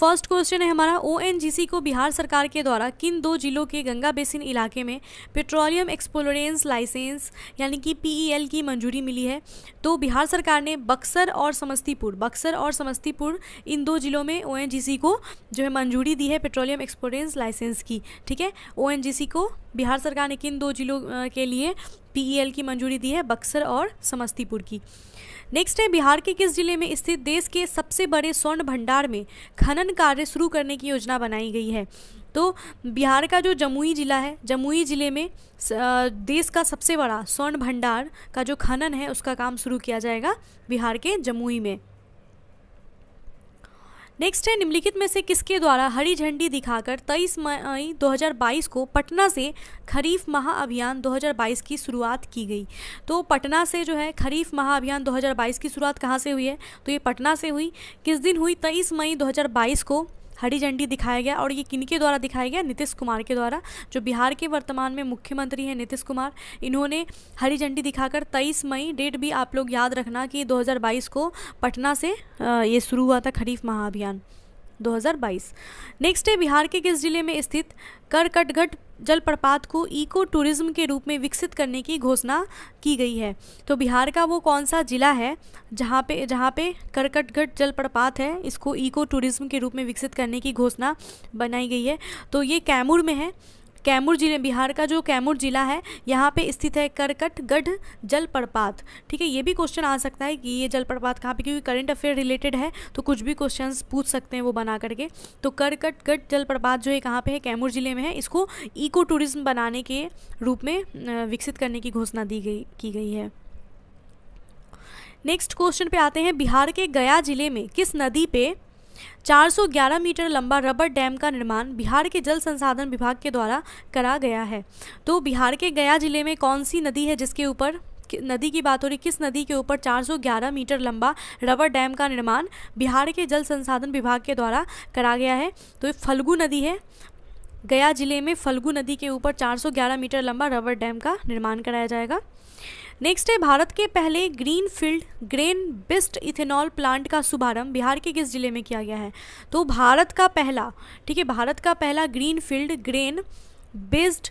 first question है हमारा ओ को बिहार सरकार के द्वारा किन दो जिलों के गंगा बेसिन इलाके में पेट्रोलियम एक्सप्लोरेंस लाइसेंस यानी कि पीईएल e की मंजूरी मिली है तो बिहार सरकार ने बक्सर और समस्तीपुर बक्सर और समस्तीपुर इन दो जिलों में ओ को जो है मंजूरी दी है पेट्रोलियम एक्सप्लोरेंस लाइसेंस की ठीक है ओ को बिहार सरकार ने किन दो जिलों के लिए पीईएल की मंजूरी दी है बक्सर और समस्तीपुर की नेक्स्ट है बिहार के किस जिले में स्थित देश के सबसे बड़े स्वर्ण भंडार में खनन कार्य शुरू करने की योजना बनाई गई है तो बिहार का जो जमुई ज़िला है जमुई ज़िले में देश का सबसे बड़ा स्वर्ण भंडार का जो खनन है उसका काम शुरू किया जाएगा बिहार के जमुई में नेक्स्ट है निम्नलिखित में से किसके द्वारा हरी झंडी दिखाकर 23 मई 2022 को पटना से खरीफ महाअभियान 2022 की शुरुआत की गई तो पटना से जो है खरीफ महाअभियान 2022 की शुरुआत कहाँ से हुई है तो ये पटना से हुई किस दिन हुई 23 मई 2022 को हरी झंडी दिखाया गया और ये किनके द्वारा दिखाया गया नीतीश कुमार के द्वारा जो बिहार के वर्तमान में मुख्यमंत्री हैं नीतीश कुमार इन्होंने हरी झंडी दिखाकर 23 मई डेट भी आप लोग याद रखना कि 2022 को पटना से ये शुरू हुआ था खरीफ महाअभियान 2022 नेक्स्ट है बिहार के किस जिले में स्थित करकटगढ़ जलप्रपात को इको टूरिज्म के रूप में विकसित करने की घोषणा की गई है तो बिहार का वो कौन सा जिला है जहाँ पे जहाँ पे करकटगढ़ जलप्रपात है इसको इको टूरिज्म के रूप में विकसित करने की घोषणा बनाई गई है तो ये कैमूर में है कैमूर जिले बिहार का जो कैमूर जिला है यहाँ पे स्थित है जल जलप्रपात ठीक है ये भी क्वेश्चन आ सकता है कि ये जलप्रपात कहाँ पे क्योंकि करंट अफेयर रिलेटेड है तो कुछ भी क्वेश्चन पूछ सकते हैं वो बना करके तो जल जलप्रपात जो है कहाँ पे है कैमूर जिले में है इसको इको टूरिज्म बनाने के रूप में विकसित करने की घोषणा दी गई की गई है नेक्स्ट क्वेश्चन पे आते हैं बिहार के गया जिले में किस नदी पे 411 मीटर लंबा रबर डैम का निर्माण बिहार के जल संसाधन विभाग के द्वारा करा गया है तो बिहार के गया जिले में कौन सी नदी है जिसके ऊपर नदी की बात हो रही किस नदी के ऊपर 411 मीटर लंबा रबर डैम का निर्माण बिहार के जल संसाधन विभाग के द्वारा करा गया है तो ये फल्गू नदी है गया जिले में फल्गू नदी के ऊपर 411 मीटर लंबा रबर डैम का निर्माण कराया जाएगा नेक्स्ट है भारत के पहले green field grain best ethanol plant का शुभारंभ बिहार के किस जिले में किया गया है तो भारत का पहला ठीक है भारत का पहला green field grain based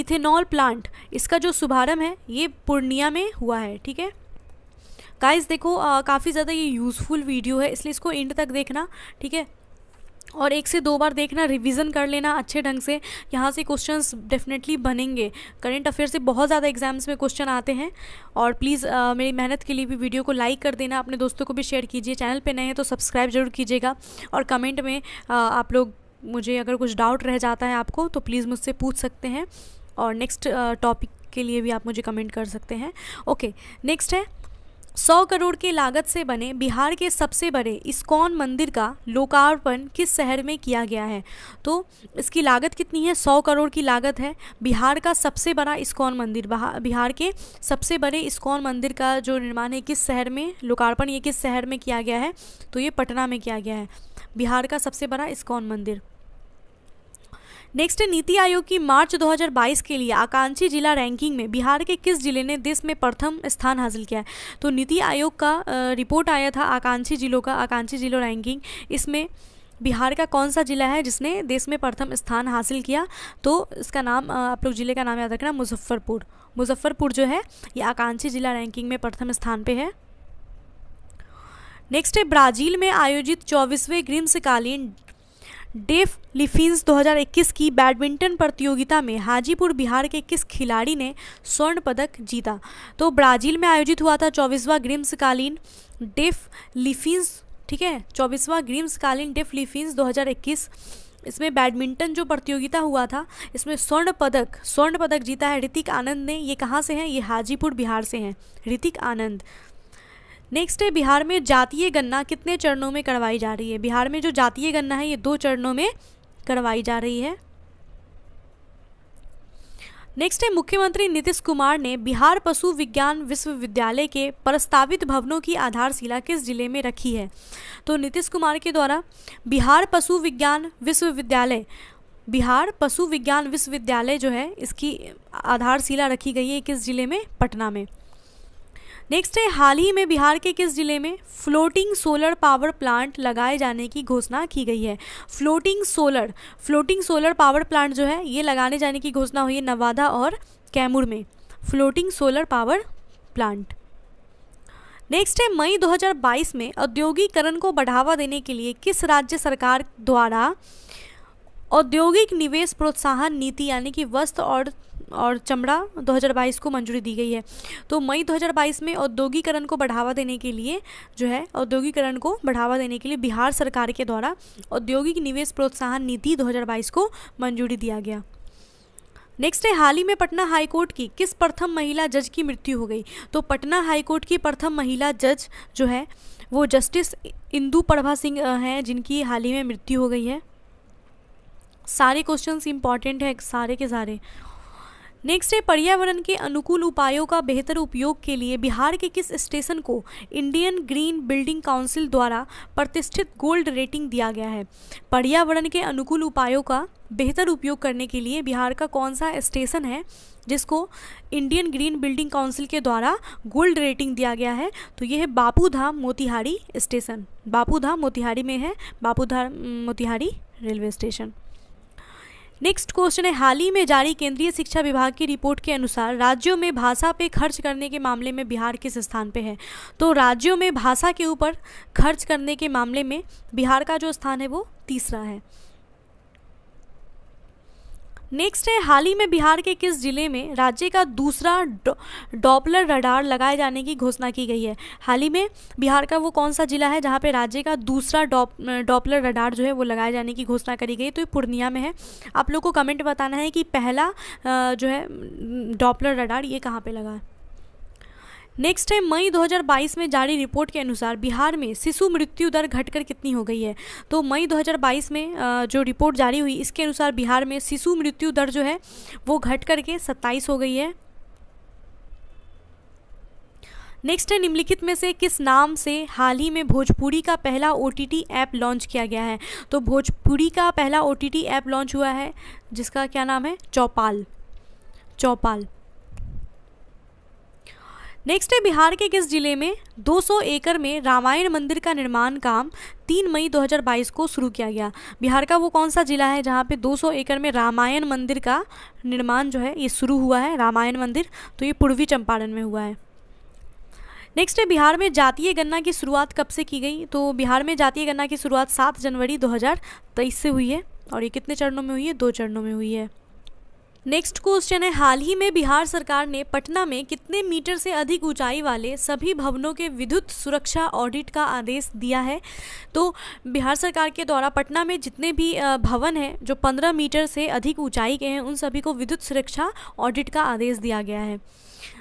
ethanol plant इसका जो शुभारंभ है ये पूर्णिया में हुआ है ठीक है गाइस देखो काफ़ी ज़्यादा ये यूज़फुल वीडियो है इसलिए इसको एंड तक देखना ठीक है और एक से दो बार देखना रिवीजन कर लेना अच्छे ढंग से यहाँ से क्वेश्चंस डेफिनेटली बनेंगे करंट अफेयर से बहुत ज़्यादा एग्जाम्स में क्वेश्चन आते हैं और प्लीज़ मेरी मेहनत के लिए भी वीडियो को लाइक कर देना अपने दोस्तों को भी शेयर कीजिए चैनल पे नए हैं तो सब्सक्राइब जरूर कीजिएगा और कमेंट में आ, आप लोग मुझे अगर कुछ डाउट रह जाता है आपको तो प्लीज़ मुझसे पूछ सकते हैं और नेक्स्ट टॉपिक के लिए भी आप मुझे कमेंट कर सकते हैं ओके नेक्स्ट है सौ करोड़ की लागत से बने बिहार के सबसे बड़े इस्कॉन मंदिर का लोकार्पण किस शहर में किया गया है तो इसकी लागत कितनी है सौ करोड़ की लागत है बिहार का सबसे बड़ा इस्कॉन मंदिर बिहार के सबसे बड़े इस्कॉन मंदिर का जो निर्माण है किस शहर में लोकार्पण ये किस शहर में किया गया है तो ये पटना में किया गया है बिहार का सबसे बड़ा इस्कॉन मंदिर नेक्स्ट है नीति आयोग की मार्च 2022 के लिए आकांक्षी जिला रैंकिंग में बिहार के किस जिले ने देश में प्रथम स्थान हासिल किया है तो नीति आयोग का रिपोर्ट आया था आकांक्षी जिलों का आकांक्षी जिलों रैंकिंग इसमें बिहार का कौन सा जिला है जिसने देश में प्रथम स्थान हासिल किया तो इसका नाम आप लोग ज़िले का नाम याद रखना मुजफ्फरपुर मुजफ्फरपुर जो है ये आकांक्षी जिला रैंकिंग में प्रथम स्थान पे है नेक्स्ट है ब्राज़ील में आयोजित चौबीसवें ग्रीमसकालीन डेफ लिफिन्स 2021 की बैडमिंटन प्रतियोगिता में हाजीपुर बिहार के किस खिलाड़ी ने स्वर्ण पदक जीता तो ब्राज़ील में आयोजित हुआ था चौबीसवा ग्रीम्सकालीन डेफ लिफिन्स ठीक है चौबीसवा ग्रीम्सकालीन डेफ लिफिन्स 2021 इसमें बैडमिंटन जो प्रतियोगिता हुआ था इसमें स्वर्ण पदक स्वर्ण पदक जीता है ऋतिक आनंद ने ये कहाँ से हैं ये हाजीपुर बिहार से हैं ऋतिक आनंद नेक्स्ट है बिहार में जातीय गन्ना कितने चरणों में करवाई जा रही है बिहार में जो जातीय गन्ना है ये दो चरणों में करवाई जा रही है नेक्स्ट है मुख्यमंत्री नीतीश कुमार ने बिहार पशु विज्ञान विश्वविद्यालय के प्रस्तावित भवनों की आधारशिला किस जिले में रखी है तो नीतीश कुमार के द्वारा बिहार पशु विज्ञान विश्वविद्यालय बिहार पशु विज्ञान विश्वविद्यालय जो है इसकी आधारशिला रखी गई है किस जिले में पटना में नेक्स्ट है हाल ही में बिहार के किस जिले में फ्लोटिंग सोलर पावर प्लांट लगाए जाने की घोषणा की गई है floating solar floating solar power plant जो है ये लगाने जाने की घोषणा हुई है नवादा और कैमूर में floating solar power plant next है मई 2022 में औद्योगिकरण को बढ़ावा देने के लिए किस राज्य सरकार द्वारा औद्योगिक निवेश प्रोत्साहन नीति यानी कि वस्त्र और और चमड़ा 2022 को मंजूरी दी गई है तो मई 2022 में औद्योगिकरण को बढ़ावा देने के लिए जो है औद्योगिकरण को बढ़ावा देने के लिए बिहार सरकार के द्वारा औद्योगिक निवेश प्रोत्साहन नीति 2022 को मंजूरी दिया गया नेक्स्ट है हाल ही में पटना हाईकोर्ट की किस प्रथम महिला जज की मृत्यु हो गई तो पटना हाईकोर्ट की प्रथम महिला जज जो है वो जस्टिस इंदू प्रभा सिंह हैं जिनकी हाल ही में मृत्यु हो गई है सारे क्वेश्चंस इंपॉर्टेंट हैं सारे के सारे नेक्स्ट है पर्यावरण के अनुकूल उपायों का बेहतर उपयोग के लिए बिहार के किस स्टेशन को इंडियन ग्रीन बिल्डिंग काउंसिल द्वारा प्रतिष्ठित गोल्ड रेटिंग दिया गया है पर्यावरण के अनुकूल उपायों का बेहतर उपयोग करने के लिए बिहार का कौन सा स्टेशन है जिसको इंडियन ग्रीन बिल्डिंग काउंसिल के द्वारा गोल्ड रेटिंग दिया गया है तो यह है बापूधाम मोतिहारी स्टेशन बापूधाम मोतिहारी में है Bapudham Motihari railway station next question है हाल ही में जारी केंद्रीय शिक्षा विभाग की रिपोर्ट के अनुसार राज्यों में भाषा पे खर्च करने के मामले में बिहार किस स्थान पे है तो राज्यों में भाषा के ऊपर खर्च करने के मामले में बिहार का जो स्थान है वो तीसरा है नेक्स्ट है हाल ही में बिहार के किस जिले में राज्य का दूसरा डॉपलर रडार लगाए जाने की घोषणा की गई है हाल ही में बिहार का वो कौन सा जिला है जहाँ पे राज्य का दूसरा डॉपलर रडार जो है वो लगाए जाने की घोषणा करी गई तो ये पूर्णिया में है आप लोग को कमेंट बताना है कि पहला जो है डॉपलर रडार ये कहाँ पर लगा है नेक्स्ट है मई 2022 में जारी रिपोर्ट के अनुसार बिहार में शिशु मृत्यु दर घटकर कितनी हो गई है तो मई 2022 में जो रिपोर्ट जारी हुई इसके अनुसार बिहार में शिशु मृत्यु दर जो है वो घट करके सत्ताईस हो गई है नेक्स्ट है निम्नलिखित में से किस नाम से हाल ही में भोजपुरी का पहला ओ ऐप लॉन्च किया गया है तो भोजपुरी का पहला ओ ऐप लॉन्च हुआ है जिसका क्या नाम है चौपाल चौपाल नेक्स्ट है बिहार के किस जिले में 200 एकड़ में रामायण मंदिर का निर्माण काम 3 मई 2022 को शुरू किया गया बिहार का वो कौन सा जिला है जहाँ पे 200 एकड़ में रामायण मंदिर का निर्माण जो है ये शुरू हुआ है रामायण मंदिर तो ये पूर्वी चंपारण में हुआ है नेक्स्ट है बिहार में जातीय गन्ना की शुरुआत कब से की गई तो बिहार में जातीय गन्ना की शुरुआत सात जनवरी दो से हुई है और ये कितने चरणों में हुई है दो चरणों में हुई है नेक्स्ट क्वेश्चन है हाल ही में बिहार सरकार ने पटना में कितने मीटर से अधिक ऊंचाई वाले सभी भवनों के विद्युत सुरक्षा ऑडिट का आदेश दिया है तो बिहार सरकार के द्वारा पटना में जितने भी भवन हैं जो 15 मीटर से अधिक ऊंचाई के हैं उन सभी को विद्युत सुरक्षा ऑडिट का आदेश दिया गया है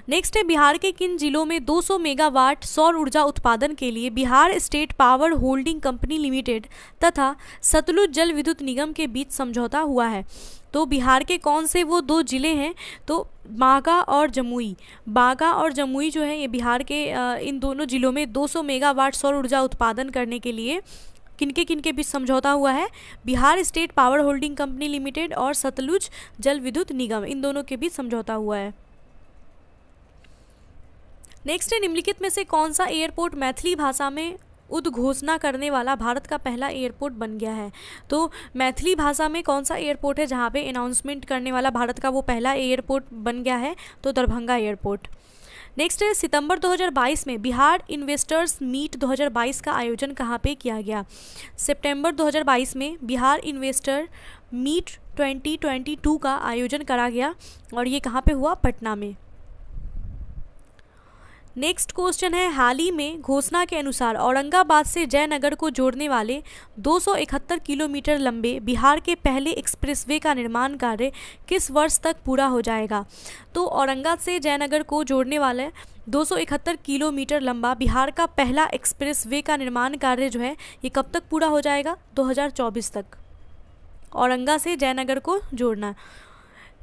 नेक्स्ट है बिहार के किन जिलों में 200 मेगावाट सौर ऊर्जा उत्पादन के लिए Bihar state power holding company limited तथा सतलुज जल विद्युत निगम के बीच समझौता हुआ है तो बिहार के कौन से वो दो ज़िले हैं तो बागा और जमुई बागा और जमुई जो है ये बिहार के इन दोनों ज़िलों में 200 मेगावाट सौर ऊर्जा उत्पादन करने के लिए किनके किनके बीच समझौता हुआ है Bihar state power holding company limited और सतलुज जल विद्युत निगम इन दोनों के बीच समझौता हुआ है नेक्स्ट है निम्नलिखित में से कौन सा एयरपोर्ट मैथिली भाषा में उद्घोषणा करने वाला भारत का पहला एयरपोर्ट बन गया है तो मैथिली भाषा में कौन सा एयरपोर्ट है जहाँ पे अनाउंसमेंट करने वाला भारत का वो पहला एयरपोर्ट बन गया है तो दरभंगा एयरपोर्ट नेक्स्ट है सितंबर 2022 में बिहार इन्वेस्टर्स मीट 2022 का आयोजन कहाँ पे किया गया सितंबर 2022 में बिहार इन्वेस्टर मीट 2022 का आयोजन करा गया और ये कहाँ पे हुआ पटना में नेक्स्ट क्वेश्चन है हाल ही में घोषणा के अनुसार औरंगाबाद से जयनगर को जोड़ने वाले 271 किलोमीटर लंबे बिहार के पहले एक्सप्रेसवे का निर्माण कार्य किस वर्ष तक पूरा हो जाएगा तो औरंगाबाद से जयनगर को जोड़ने वाले 271 किलोमीटर लंबा बिहार का पहला एक्सप्रेसवे का निर्माण कार्य जो है ये कब तक पूरा हो जाएगा 2024 तक औरंगा से जयनगर को जोड़ना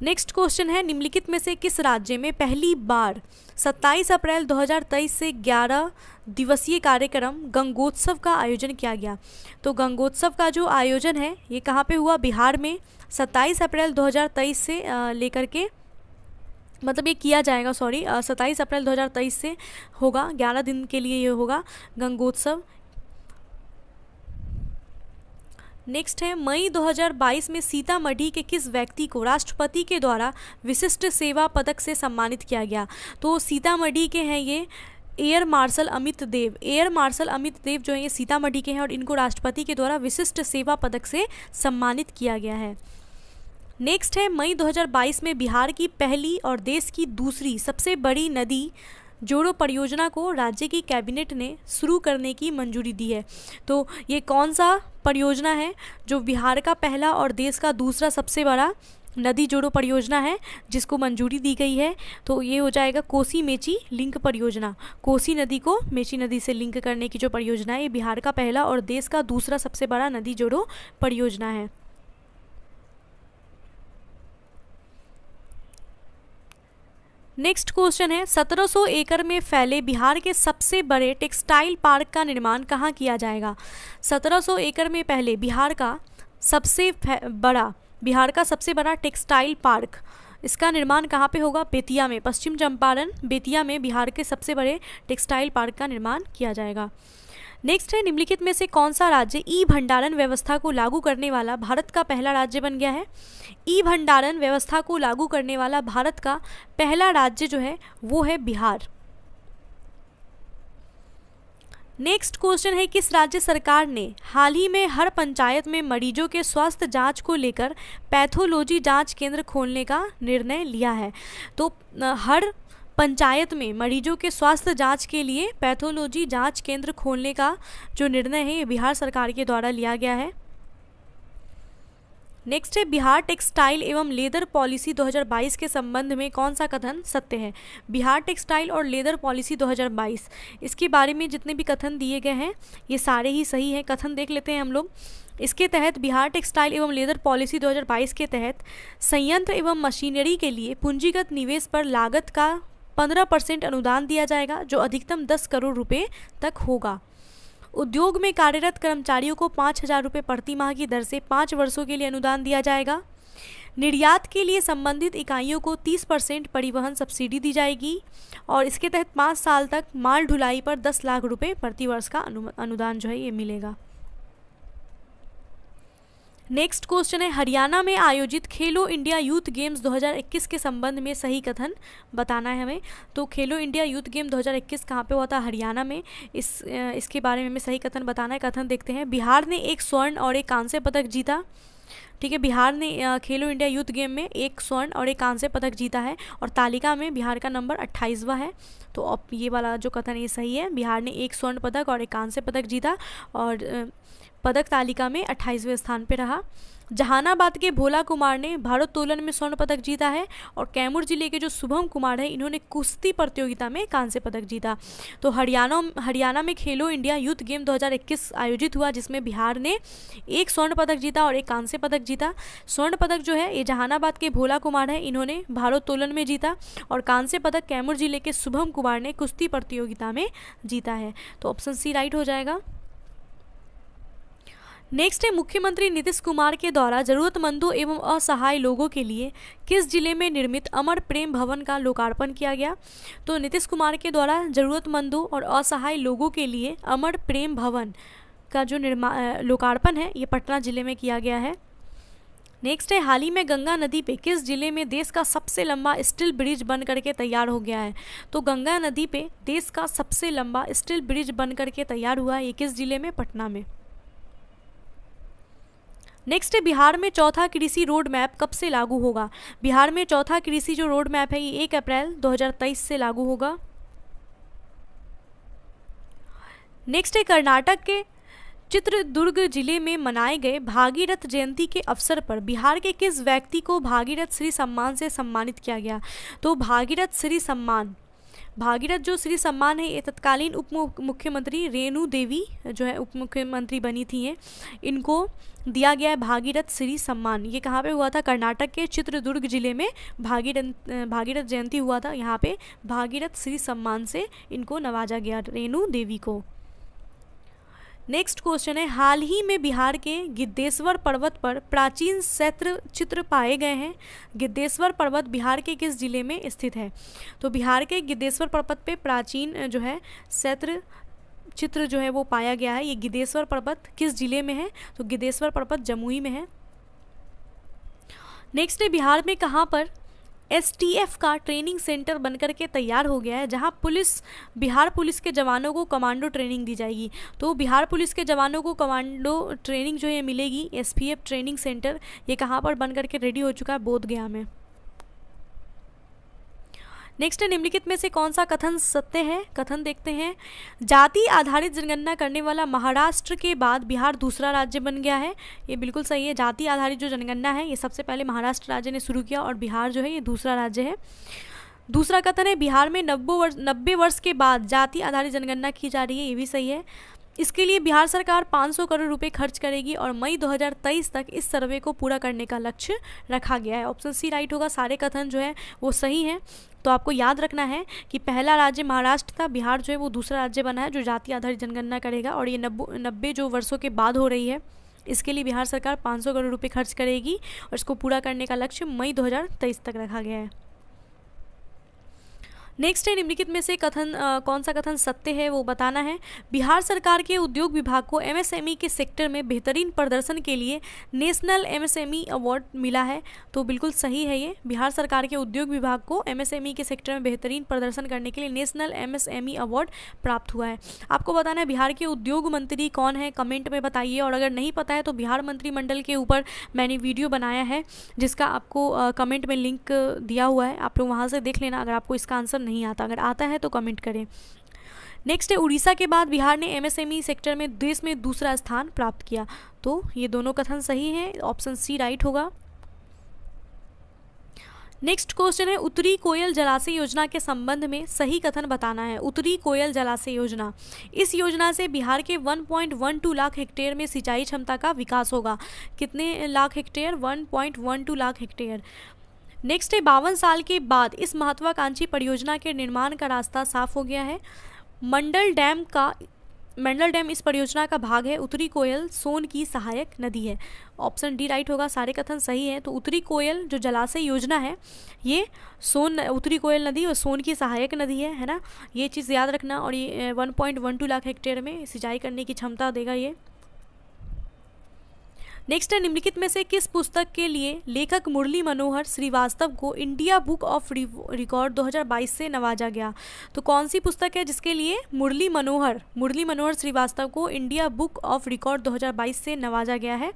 नेक्स्ट क्वेश्चन है निम्नलिखित में से किस राज्य में पहली बार 27 अप्रैल 2023 से 11 दिवसीय कार्यक्रम गंगोत्सव का आयोजन किया गया तो गंगोत्सव का जो आयोजन है ये कहाँ पे हुआ बिहार में 27 अप्रैल 2023 से लेकर के मतलब ये किया जाएगा सॉरी सत्ताईस अप्रैल 2023 से होगा 11 दिन के लिए ये होगा गंगोत्सव नेक्स्ट है मई 2022 में सीतामढ़ी के किस व्यक्ति को राष्ट्रपति के द्वारा विशिष्ट सेवा पदक से सम्मानित किया गया तो सीतामढ़ी के हैं ये air marshal Amit Dev air marshal Amit Dev जो है ये सीतामढ़ी के हैं और इनको राष्ट्रपति के द्वारा विशिष्ट सेवा पदक से सम्मानित किया गया है नेक्स्ट है मई 2022 में बिहार की पहली और देश की दूसरी सबसे बड़ी नदी जोड़ो परियोजना को राज्य की कैबिनेट ने शुरू करने की मंजूरी दी है तो ये कौन सा परियोजना है जो बिहार का पहला और देश का दूसरा सबसे बड़ा नदी जोड़ो परियोजना है जिसको मंजूरी दी गई है तो ये हो जाएगा कोसी मेची लिंक परियोजना कोसी नदी को मेची नदी से लिंक करने की जो परियोजना है ये बिहार का पहला और देश का दूसरा सबसे बड़ा नदी जोड़ो परियोजना है नेक्स्ट क्वेश्चन है 1700 एकड़ में फैले बिहार के सबसे बड़े टेक्सटाइल पार्क का निर्माण कहाँ किया जाएगा 1700 एकड़ में पहले बिहार का सबसे बड़ा बिहार का सबसे बड़ा टेक्सटाइल पार्क इसका निर्माण कहाँ पे होगा बेतिया में पश्चिम चंपारण बेतिया में बिहार के सबसे बड़े टेक्सटाइल पार्क का निर्माण किया जाएगा नेक्स्ट है निम्नलिखित में से कौन सा राज्य ई भंडारण व्यवस्था को लागू करने वाला भारत का पहला राज्य बन गया है ई भंडारण व्यवस्था को लागू करने वाला भारत का पहला राज्य जो है वो है बिहार नेक्स्ट क्वेश्चन है किस राज्य सरकार ने हाल ही में हर पंचायत में मरीजों के स्वास्थ्य जांच को लेकर पैथोलॉजी जांच केंद्र खोलने का निर्णय लिया है तो हर पंचायत में मरीजों के स्वास्थ्य जांच के लिए पैथोलॉजी जांच केंद्र खोलने का जो निर्णय है ये बिहार सरकार के द्वारा लिया गया है नेक्स्ट है बिहार टेक्सटाइल एवं लेदर पॉलिसी 2022 के संबंध में कौन सा कथन सत्य है बिहार टेक्सटाइल और लेदर पॉलिसी 2022 इसके बारे में जितने भी कथन दिए गए हैं ये सारे ही सही हैं कथन देख लेते हैं हम लोग इसके तहत बिहार टेक्सटाइल एवं लेदर पॉलिसी 2022 के तहत संयंत्र एवं मशीनरी के लिए पूंजीगत निवेश पर लागत का पंद्रह परसेंट अनुदान दिया जाएगा जो अधिकतम दस करोड़ रुपये तक होगा उद्योग में कार्यरत कर्मचारियों को पाँच हज़ार रुपये प्रति माह की दर से पाँच वर्षों के लिए अनुदान दिया जाएगा निर्यात के लिए संबंधित इकाइयों को 30 परसेंट परिवहन सब्सिडी दी जाएगी और इसके तहत पाँच साल तक माल ढुलाई पर 10 लाख रुपए प्रति वर्ष का अनुदान जो है ये मिलेगा नेक्स्ट क्वेश्चन है हरियाणा में आयोजित खेलो इंडिया यूथ गेम्स 2021 के संबंध में सही कथन बताना है हमें तो खेलो इंडिया यूथ गेम 2021 कहाँ पर हुआ था हरियाणा में इस इसके बारे में हमें सही कथन बताना है कथन देखते हैं बिहार ने एक स्वर्ण और एक कांस्य पदक जीता ठीक है बिहार ने खेलो इंडिया यूथ गेम में एक स्वर्ण और एक कांस्य पदक जीता है और तालिका में बिहार का नंबर अट्ठाईसवा है तो अब ये वाला जो कथन ये सही है बिहार ने एक स्वर्ण पदक और एक कांस्य पदक जीता और पदक तालिका में अट्ठाईसवें स्थान पर रहा जहानाबाद के भोला कुमार ने भारोत्तोलन में स्वर्ण पदक जीता है और कैमूर जिले के जो शुभम कुमार है इन्होंने कुश्ती प्रतियोगिता में कांस्य पदक जीता तो हरियाणा हरियाणा में खेलो इंडिया यूथ गेम 2021 आयोजित हुआ जिसमें बिहार ने एक स्वर्ण पदक जीता और एक कांस्य पदक जीता स्वर्ण पदक जो है ये जहानाबाद के भोला कुमार है इन्होंने भारोत्तोलन में जीता और कांस्य पदक कैमूर जिले के शुभम कुमार ने कुश्ती प्रतियोगिता में जीता है तो ऑप्शन सी राइट हो जाएगा नेक्स्ट है मुख्यमंत्री नीतीश कुमार के द्वारा जरूरतमंदों एवं असहाय लोगों के लिए किस जिले में निर्मित अमर प्रेम भवन का लोकार्पण किया गया तो नीतीश कुमार के द्वारा जरूरतमंदों और असहाय लोगों के लिए अमर प्रेम भवन का जो निर्मा लोकार्पण है ये पटना जिले में किया गया है नेक्स्ट है हाल ही में गंगा नदी पे किस जिले में देश का सबसे लंबा स्टील ब्रिज बन करके तैयार हो गया है तो गंगा नदी पे देश का सबसे लंबा स्टील ब्रिज बन करके तैयार हुआ है ये किस जिले में पटना में नेक्स्ट है बिहार में चौथा कृषि रोड मैप कब से लागू होगा बिहार में चौथा कृषि जो रोड मैप है ये एक अप्रैल 2023 से लागू होगा नेक्स्ट है कर्नाटक के चित्रदुर्ग जिले में मनाए गए भागीरथ जयंती के अवसर पर बिहार के किस व्यक्ति को भागीरथ श्री सम्मान से सम्मानित किया गया तो भागीरथ श्री सम्मान भागीरथ जो श्री सम्मान है ये तत्कालीन उप मुख्यमंत्री रेणु देवी जो है उप मुख्यमंत्री बनी थी हैं इनको दिया गया है भागीरथ श्री सम्मान ये कहाँ पे हुआ था कर्नाटक के चित्रदुर्ग जिले में भागीरथ भागीरथ जयंती हुआ था यहाँ पे भागीरथ श्री सम्मान से इनको नवाजा गया रेणु देवी को नेक्स्ट क्वेश्चन है हाल ही में बिहार के गिद्धेश्वर पर्वत पर प्राचीन सैत्र चित्र पाए गए हैं गिद्धेश्वर पर्वत बिहार के किस जिले में स्थित है तो बिहार के गिद्धेश्वर पर्वत पे प्राचीन जो है सैत्र चित्र जो है वो पाया गया है ये गिद्धेश्वर पर्वत किस जिले में है तो गिद्धेश्वर पर्वत जमुई में है नेक्स्ट है बिहार में कहाँ पर एसटीएफ का ट्रेनिंग सेंटर बनकर के तैयार हो गया है जहां पुलिस बिहार पुलिस के जवानों को कमांडो ट्रेनिंग दी जाएगी तो बिहार पुलिस के जवानों को कमांडो ट्रेनिंग जो है मिलेगी एसपीएफ ट्रेनिंग सेंटर ये कहाँ पर बनकर के रेडी हो चुका है बोधगया में नेक्स्ट है निम्नलिखित में से कौन सा कथन सत्य है कथन देखते हैं जाति आधारित जनगणना करने वाला महाराष्ट्र के बाद बिहार दूसरा राज्य बन गया है ये बिल्कुल सही है जाति आधारित जो जनगणना है ये सबसे पहले महाराष्ट्र राज्य ने शुरू किया और बिहार जो है ये दूसरा राज्य है दूसरा कथन है बिहार में नब्बे वर्ष नब्बे वर्ष के बाद जाति आधारित जनगणना की जा रही है ये भी सही है इसके लिए बिहार सरकार 500 करोड़ रुपए खर्च करेगी और मई 2023 तक इस सर्वे को पूरा करने का लक्ष्य रखा गया है ऑप्शन सी राइट होगा सारे कथन जो है वो सही हैं तो आपको याद रखना है कि पहला राज्य महाराष्ट्र था बिहार जो है वो दूसरा राज्य बना है जो जाति आधारित जनगणना करेगा और ये नब्बे नब्बे जो वर्षों के बाद हो रही है इसके लिए बिहार सरकार 500 करोड़ रुपए खर्च करेगी और इसको पूरा करने का लक्ष्य मई 2023 तक रखा गया है नेक्स्ट है निम्नलिखित में से कथन आ, कौन सा कथन सत्य है वो बताना है बिहार सरकार के उद्योग विभाग को एमएसएमई के सेक्टर में बेहतरीन प्रदर्शन के लिए नेशनल एमएसएमई अवार्ड मिला है तो बिल्कुल सही है ये बिहार सरकार के उद्योग विभाग को एमएसएमई के सेक्टर में बेहतरीन प्रदर्शन करने के लिए नेशनल एम अवार्ड प्राप्त हुआ है आपको बताना है बिहार के उद्योग मंत्री कौन है कमेंट में बताइए और अगर नहीं पता है तो बिहार मंत्रिमंडल के ऊपर मैंने वीडियो बनाया है जिसका आपको कमेंट में लिंक दिया हुआ है आप लोग वहाँ से देख लेना अगर आपको इसका आंसर नहीं आता अगर आता है तो कमेंट करें नेक्स्ट है उड़ीसा के बाद बिहार ने एमएसएमई सेक्टर e में देश में दूसरा स्थान प्राप्त किया तो ये दोनों कथन सही हैं ऑप्शन सी राइट होगा नेक्स्ट क्वेश्चन है उत्तरी कोयल जलाशय योजना के संबंध में सही कथन बताना है उत्तरी कोयल जलाशय योजना इस योजना से बिहार के 1.12 लाख हेक्टेयर में सिंचाई क्षमता का विकास होगा कितने lakh hectare 1.12 lakh hectare next है बावन साल के बाद इस महत्वाकांक्षी परियोजना के निर्माण का रास्ता साफ हो गया है मंडल डैम का मंडल डैम इस परियोजना का भाग है उत्तरी कोयल सोन की सहायक नदी है ऑप्शन डी राइट होगा सारे कथन सही है तो उत्तरी कोयल जो जलाशय योजना है ये सोन उत्तरी कोयल नदी और सोन की सहायक नदी है है ना ये चीज़ याद रखना और ये 1.12 लाख हेक्टेयर में सिंचाई करने की क्षमता देगा ये नेक्स्ट है निम्नलिखित में से किस पुस्तक के लिए लेखक मुरली मनोहर श्रीवास्तव को इंडिया बुक ऑफ रिकॉर्ड 2022 से नवाजा गया तो कौन सी पुस्तक है जिसके लिए मुरली मनोहर मुरली मनोहर श्रीवास्तव को इंडिया बुक ऑफ रिकॉर्ड 2022 से नवाजा गया है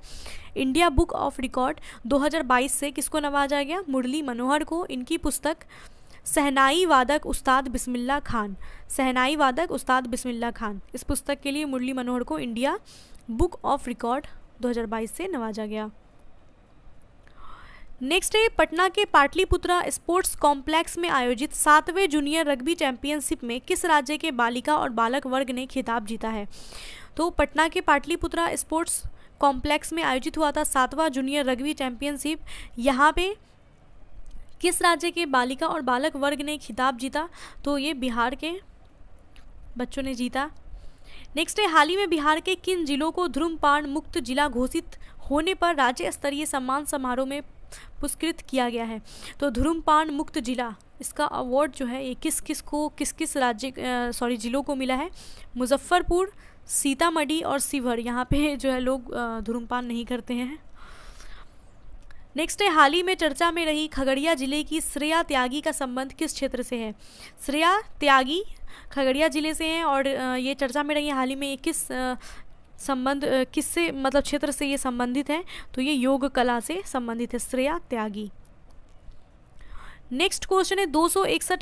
इंडिया बुक ऑफ रिकॉर्ड 2022 से किसको नवाजा गया मुरली मनोहर को इनकी पुस्तक सहनाई वादक उस्ताद बिस्मिल्ला खान सहनाई वादक उस्ताद बिस्मिल्ला खान इस पुस्तक के लिए मुरली मनोहर को इंडिया बुक ऑफ रिकॉर्ड 2022 से नवाजा गया नेक्स्ट है पटना के पाटलिपुत्रा स्पोर्ट्स कॉम्प्लेक्स में आयोजित सातवें जूनियर रग्बी चैंपियनशिप में किस राज्य के बालिका और बालक वर्ग ने खिताब जीता है तो पटना के पाटलिपुत्रा स्पोर्ट्स कॉम्प्लेक्स में आयोजित हुआ था सातवां जूनियर रग्बी चैंपियनशिप यहाँ पे किस राज्य के बालिका और बालक वर्ग ने खिताब जीता तो ये बिहार के बच्चों ने जीता नेक्स्ट है हाल ही में बिहार के किन जिलों को ध्रुमपान मुक्त जिला घोषित होने पर राज्य स्तरीय सम्मान समारोह में पुरस्कृत किया गया है तो ध्रुमपान मुक्त जिला इसका अवार्ड जो है ये किस किस को किस किस राज्य सॉरी ज़िलों को मिला है मुजफ्फरपुर सीतामढ़ी और शिवहर यहाँ पे जो है लोग ध्रुमपान नहीं करते हैं नेक्स्ट है हाल ही में चर्चा में रही खगड़िया जिले की श्रेया त्यागी का संबंध किस क्षेत्र से है श्रेया त्यागी खगड़िया जिले से हैं और ये चर्चा में रही हाल ही में किस संबंध किससे मतलब क्षेत्र से ये संबंधित है तो ये योग कला से संबंधित है श्रेया त्यागी नेक्स्ट क्वेश्चन है दो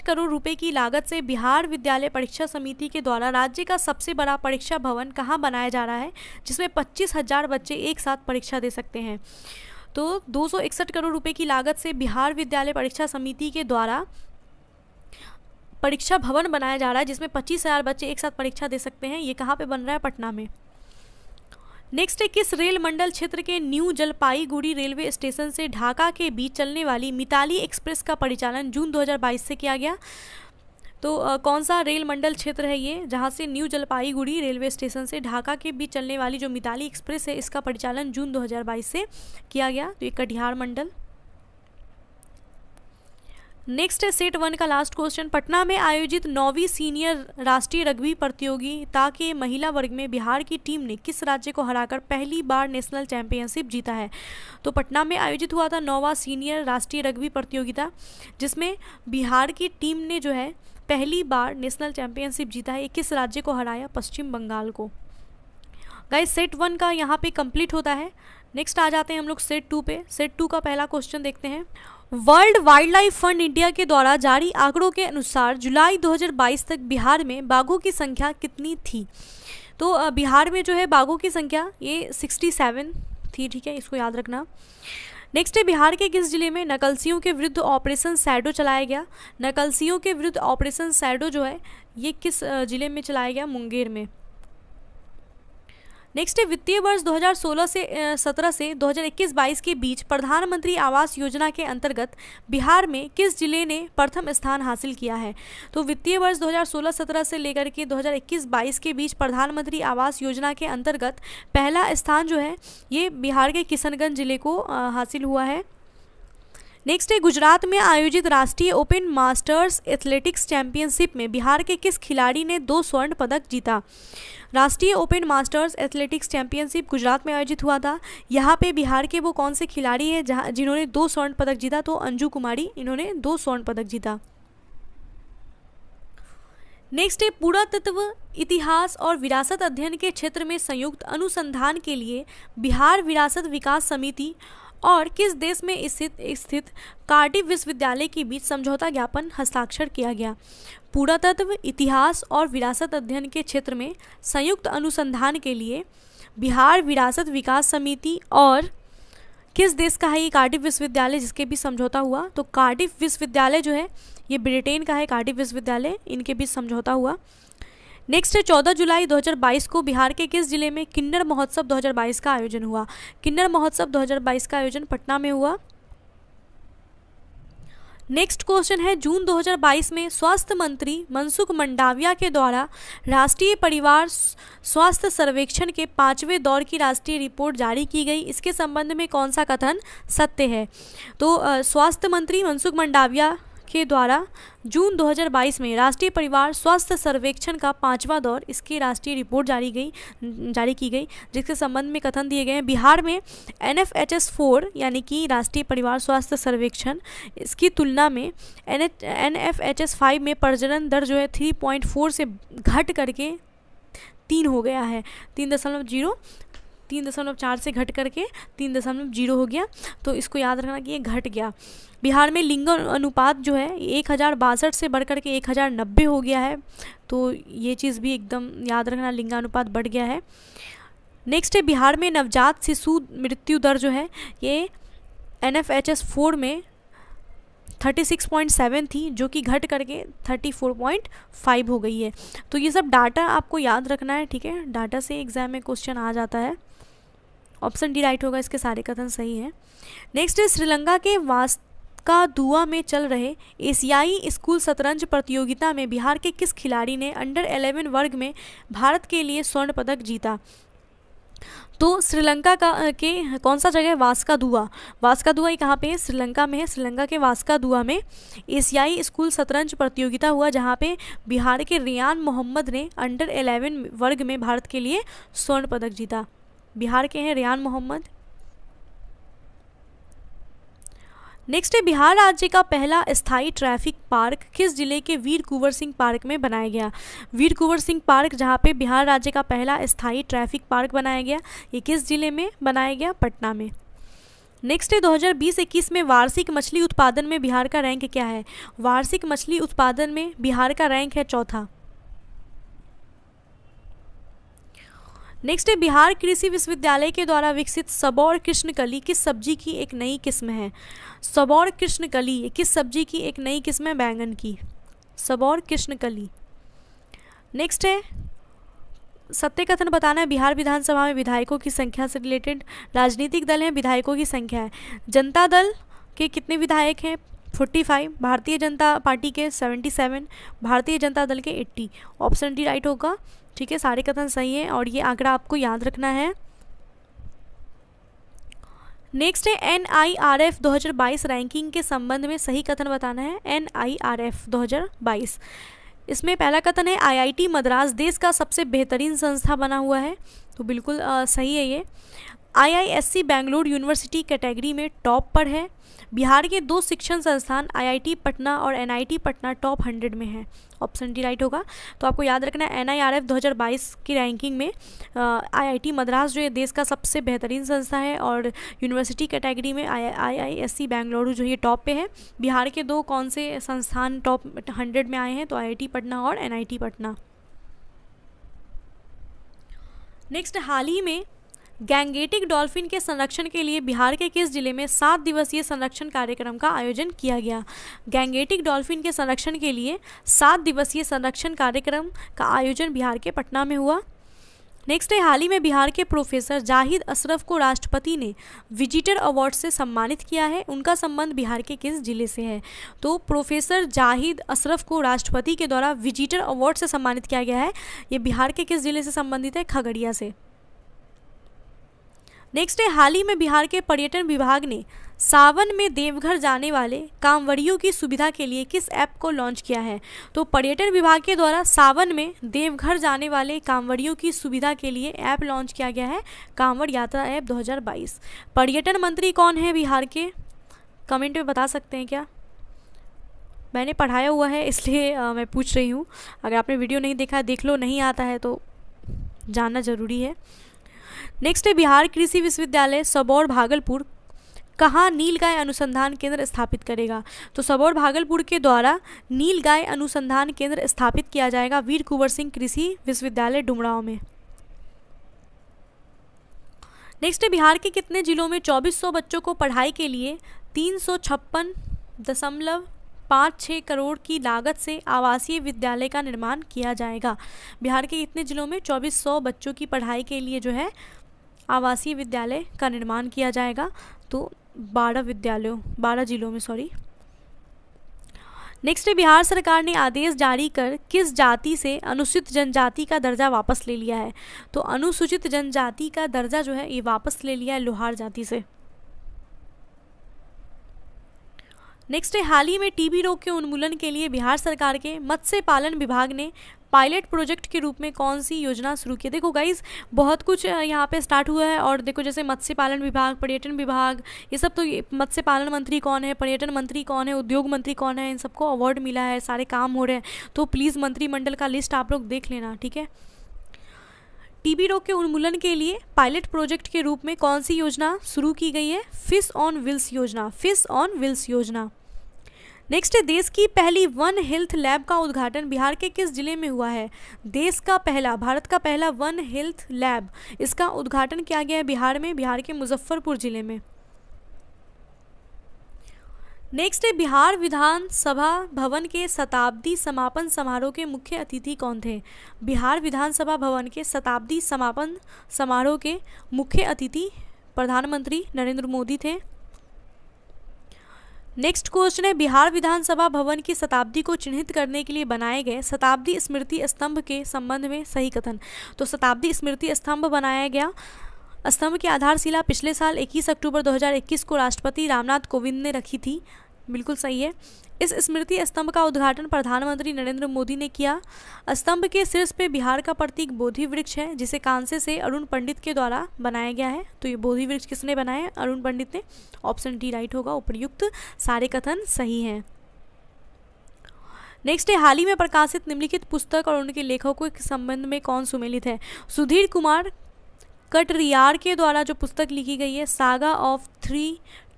करोड़ रुपए की लागत से बिहार विद्यालय परीक्षा समिति के द्वारा राज्य का सबसे बड़ा परीक्षा भवन कहाँ बनाया जा रहा है जिसमें पच्चीस हजार बच्चे एक साथ परीक्षा दे सकते हैं तो दो करोड़ रुपए की लागत से बिहार विद्यालय परीक्षा समिति के द्वारा परीक्षा भवन बनाया जा रहा है जिसमें पच्चीस हज़ार बच्चे एक साथ परीक्षा दे सकते हैं ये कहाँ पे बन रहा है पटना में नेक्स्ट है किस रेल मंडल क्षेत्र के न्यू जलपाईगुड़ी रेलवे स्टेशन से ढाका के बीच चलने वाली मिताली एक्सप्रेस का परिचालन जून 2022 से किया गया तो आ, कौन सा रेल मंडल क्षेत्र है ये जहाँ से न्यू जलपाईगुड़ी रेलवे स्टेशन से ढाका के बीच चलने वाली जो मिताली एक्सप्रेस है इसका परिचालन जून 2022 से किया गया तो ये कटिहार मंडल नेक्स्ट है सेट वन का लास्ट क्वेश्चन पटना में आयोजित नौवीं सीनियर राष्ट्रीय रग्बी प्रतियोगिता के महिला वर्ग में बिहार की टीम ने किस राज्य को हराकर पहली बार नेशनल चैंपियनशिप जीता है तो पटना में आयोजित हुआ था नौवा सीनियर राष्ट्रीय रग्बी प्रतियोगिता जिसमें बिहार की टीम ने जो है पहली बार नेशनल चैंपियनशिप जीता है किस राज्य को हराया पश्चिम बंगाल को गाइस सेट वन का यहाँ पे कंप्लीट होता है नेक्स्ट आ जाते हैं हम लोग सेट टू पे सेट टू का पहला क्वेश्चन देखते हैं world wildlife fund India के द्वारा जारी आंकड़ों के अनुसार जुलाई 2022 तक बिहार में बाघों की संख्या कितनी थी तो बिहार में जो है बाघों की संख्या ये 67 थी ठीक है इसको याद रखना नेक्स्ट है बिहार के किस जिले में नकलसियों के विरुद्ध ऑपरेशन सैडो चलाया गया नकलसियों के विरुद्ध ऑपरेशन सैडो जो है ये किस जिले में चलाया गया मुंगेर में नेक्स्ट है वित्तीय वर्ष 2016 से सत्रह से 2021-22 के बीच प्रधानमंत्री आवास योजना के अंतर्गत बिहार में किस जिले ने प्रथम स्थान हासिल किया है तो वित्तीय वर्ष 2016-17 से लेकर के 2021-22 के बीच प्रधानमंत्री आवास योजना के अंतर्गत पहला स्थान जो है ये बिहार के किशनगंज जिले को हासिल हुआ है नेक्स्ट है गुजरात में आयोजित राष्ट्रीय ओपन मास्टर्स एथलेटिक्स चैंपियनशिप में बिहार के किस खिलाड़ी ने दो स्वर्ण पदक जीता राष्ट्रीय open masters athletics championship Gujarat में आयोजित हुआ था यहाँ पे बिहार के वो कौन से खिलाड़ी हैं जहाँ जिन्होंने दो स्वर्ण पदक जीता तो अंजू कुमारी इन्होंने दो स्वर्ण पदक जीता नेक्स्ट है पुरातत्व इतिहास और विरासत अध्ययन के क्षेत्र में संयुक्त अनुसंधान के लिए बिहार विरासत विकास समिति और किस देश में स्थित स्थित कार्डिफ विश्वविद्यालय के बीच समझौता ज्ञापन हस्ताक्षर किया गया पुरातत्व इतिहास और विरासत अध्ययन के क्षेत्र में संयुक्त अनुसंधान के लिए बिहार विरासत विकास समिति और किस देश का है ये कार्डिफ विश्वविद्यालय जिसके भी समझौता हुआ तो कार्डिफ विश्वविद्यालय जो है ये ब्रिटेन का है कार्डिफ विश्वविद्यालय इनके बीच समझौता हुआ नेक्स्ट है चौदह जुलाई 2022 को बिहार के किस जिले में किन्नर महोत्सव 2022 का आयोजन हुआ किन्नर महोत्सव 2022 का आयोजन पटना में हुआ नेक्स्ट क्वेश्चन है जून 2022 में स्वास्थ्य मंत्री मनसुख मंडाविया के द्वारा राष्ट्रीय परिवार स्वास्थ्य सर्वेक्षण के पाँचवें दौर की राष्ट्रीय रिपोर्ट जारी की गई इसके संबंध में कौन सा कथन सत्य है तो स्वास्थ्य मंत्री मनसुख मंडाविया के द्वारा जून 2022 में राष्ट्रीय परिवार स्वास्थ्य सर्वेक्षण का पांचवा दौर इसकी राष्ट्रीय रिपोर्ट जारी गई जारी की गई जिसके संबंध में कथन दिए गए हैं बिहार में N F H S four यानी कि राष्ट्रीय परिवार स्वास्थ्य सर्वेक्षण इसकी तुलना में N H N F H S five में प्रजनन दर जो है थ्री पॉइंट फोर से घट करके तीन हो गया है तीन दशमलव जीरो तीन दशमलव चार से घट करके तीन दशमलव जीरो हो गया तो इसको याद रखना कि ये घट गया बिहार में लिंग अनुपात जो है एक हज़ार बासठ से बढ़ कर के एक हज़ार नब्बे हो गया है तो ये चीज़ भी एकदम याद रखना लिंगानुपात बढ़ गया है नेक्स्ट है बिहार में नवजात शिशु मृत्यु दर जो है ये N F H S four में थर्टी सिक्स पॉइंट सेवन थी जो कि घट करके थर्टी फोर पॉइंट फाइव हो गई है तो ये सब डाटा आपको याद रखना है ठीक है डाटा से एग्ज़ाम में क्वेश्चन आ जाता है ऑप्शन डी राइट होगा इसके सारे कथन सही हैं नेक्स्ट है श्रीलंका के वास्का का दुआ में चल रहे एशियाई स्कूल शतरंज प्रतियोगिता में बिहार के किस खिलाड़ी ने अंडर 11 वर्ग में भारत के लिए स्वर्ण पदक जीता तो श्रीलंका का के कौन सा जगह है वास्का दुआ वास्का दुआ कहाँ पे है श्रीलंका में है श्रीलंका के वास्का दुआ में एशियाई स्कूल शतरंज प्रतियोगिता हुआ जहाँ पे बिहार के रियान मोहम्मद ने अंडर 11 वर्ग में भारत के लिए स्वर्ण पदक जीता बिहार के हैं रियान मोहम्मद नेक्स्ट है बिहार राज्य का पहला स्थायी ट्रैफिक पार्क किस जिले के वीर कुंवर सिंह पार्क में बनाया गया वीर कुंवर सिंह पार्क जहाँ पे बिहार राज्य का पहला स्थायी ट्रैफिक पार्क बनाया गया ये किस जिले में बनाया गया पटना में नेक्स्ट है दो हज़ार में वार्षिक मछली उत्पादन में बिहार का रैंक क्या है वार्षिक मछली उत्पादन में बिहार का रैंक है चौथा नेक्स्ट है बिहार कृषि विश्वविद्यालय के द्वारा विकसित सबौर कृष्णकली किस सब्जी की एक नई किस्म है सबौर कृष्णकली किस सब्जी की एक नई किस्म है बैंगन की सबौर कृष्णकली नेक्स्ट है सत्य कथन बताना है बिहार विधानसभा में विधायकों की संख्या से रिलेटेड राजनीतिक दल हैं विधायकों की संख्या है जनता दल के कितने विधायक हैं 45 भारतीय जनता पार्टी के 77 भारतीय जनता दल के 80 ऑप्शन डी राइट होगा ठीक है सारे कथन सही हैं और ये आंकड़ा आपको याद रखना है नेक्स्ट है एन आई आर एफ दो हज़ार बाईस रैंकिंग के संबंध में सही कथन बताना है एन आई आर एफ दो हज़ार बाईस इसमें पहला कथन है आईआईटी मद्रास देश का सबसे बेहतरीन संस्था बना हुआ है तो बिल्कुल आ, सही है ये आईआईएससी बेंगलोर यूनिवर्सिटी कैटेगरी में टॉप पर है बिहार के दो शिक्षण संस्थान आईआईटी पटना और एनआईटी पटना टॉप हंड्रेड में हैं ऑप्शन डी राइट होगा तो आपको याद रखना है एन 2022 की रैंकिंग में आईआईटी मद्रास जो है देश का सबसे बेहतरीन संस्था है और यूनिवर्सिटी कैटेगरी में आई आई बेंगलुरु जो ये टॉप पे है बिहार के दो कौन से संस्थान टॉप हंड्रेड में आए हैं तो आई पटना और एन पटना नेक्स्ट हाल ही में गैंगेटिक डॉल्फिन के संरक्षण के लिए बिहार के किस जिले में सात दिवसीय संरक्षण कार्यक्रम का आयोजन किया गया गैंगेटिक डॉल्फिन के संरक्षण के लिए सात दिवसीय संरक्षण कार्यक्रम का आयोजन बिहार के पटना में हुआ नेक्स्ट है हाल ही में बिहार के प्रोफेसर जाहिद अशरफ को राष्ट्रपति ने विजिटर अवार्ड से सम्मानित किया है उनका संबंध बिहार के किस जिले से है तो प्रोफेसर जाहिद अशरफ को राष्ट्रपति के द्वारा विजिटर अवार्ड से सम्मानित किया गया है ये बिहार के किस जिले से संबंधित है खगड़िया से नेक्स्ट है हाल ही में बिहार के पर्यटन विभाग ने सावन में देवघर जाने वाले कांवड़ियों की सुविधा के लिए किस ऐप को लॉन्च किया है तो पर्यटन विभाग के द्वारा सावन में देवघर जाने वाले कांवड़ियों की सुविधा के लिए ऐप लॉन्च किया गया है कांवड़ यात्रा ऐप 2022 पर्यटन मंत्री कौन है बिहार के कमेंट में बता सकते हैं क्या मैंने पढ़ाया हुआ है इसलिए आ, मैं पूछ रही हूँ अगर आपने वीडियो नहीं देखा देख लो नहीं आता है तो जानना ज़रूरी है नेक्स्ट है बिहार कृषि विश्वविद्यालय सबौर भागलपुर कहाँ नील गाय अनुसंधान केंद्र स्थापित करेगा तो सबौर भागलपुर के द्वारा नील गाय अनुसंधान केंद्र स्थापित किया जाएगा वीर कुंवर सिंह कृषि विश्वविद्यालय डुमराव में नेक्स्ट है बिहार के कितने जिलों में 2400 बच्चों को पढ़ाई के लिए तीन दशमलव पाँच छः करोड़ की लागत से आवासीय विद्यालय का निर्माण किया जाएगा बिहार के कितने जिलों में 2400 बच्चों की पढ़ाई के लिए जो है आवासीय विद्यालय का निर्माण किया जाएगा तो बारह विद्यालयों बारह जिलों में सॉरी नेक्स्ट है बिहार सरकार ने आदेश जारी कर किस जाति से अनुसूचित जनजाति का दर्जा वापस ले लिया है तो अनुसूचित जनजाति का दर्जा जो है ये वापस ले लिया है लोहार जाति से नेक्स्ट है हाल ही में टीबी रोग के उन्मूलन के लिए बिहार सरकार के मत्स्य पालन विभाग ने पायलट प्रोजेक्ट के रूप में कौन सी योजना शुरू की देखो गाइज बहुत कुछ यहाँ पे स्टार्ट हुआ है और देखो जैसे मत्स्य पालन विभाग पर्यटन विभाग ये सब तो मत्स्य पालन मंत्री कौन है पर्यटन मंत्री कौन है उद्योग मंत्री कौन है इन सबको अवार्ड मिला है सारे काम हो रहे हैं तो प्लीज़ मंत्रिमंडल का लिस्ट आप लोग देख लेना ठीक है टीबी रोग के उन्मूलन के लिए पायलट प्रोजेक्ट के रूप में कौन सी योजना शुरू की गई है फिश ऑन व्हील्स योजना फिश ऑन व्हील्स योजना नेक्स्ट देश की पहली वन हेल्थ लैब का उद्घाटन बिहार के किस जिले में हुआ है देश का पहला भारत का पहला वन हेल्थ लैब इसका उद्घाटन किया गया है बिहार में बिहार के मुजफ्फरपुर जिले में नेक्स्ट है बिहार विधानसभा भवन के शताब्दी समापन समारोह के मुख्य अतिथि कौन थे बिहार विधानसभा भवन के शताब्दी समापन समारोह के मुख्य अतिथि प्रधानमंत्री नरेंद्र मोदी थे नेक्स्ट क्वेश्चन है बिहार विधानसभा भवन की शताब्दी को चिन्हित करने के लिए बनाए गए शताब्दी स्मृति स्तंभ के संबंध में सही कथन तो शताब्दी स्मृति स्तंभ बनाया गया स्तंभ की आधारशिला पिछले साल 21 अक्टूबर 2021 को राष्ट्रपति रामनाथ कोविंद ने रखी थी बिल्कुल सही है इस स्मृति स्तंभ का उद्घाटन प्रधानमंत्री नरेंद्र मोदी ने किया स्तंभ के शीर्ष पे बिहार का प्रतीक बोधि वृक्ष है जिसे कांसे से अरुण पंडित के द्वारा बनाया गया है तो ये बोधि वृक्ष किसने बनाया अरुण पंडित ने ऑप्शन डी राइट होगा उपयुक्त सारे कथन सही हैं नेक्स्ट है हाल ही में प्रकाशित निम्नलिखित पुस्तक और उनके लेखकों के संबंध में कौन सुमेलित है सुधीर कुमार कटरियार के द्वारा जो पुस्तक लिखी गई है saga of three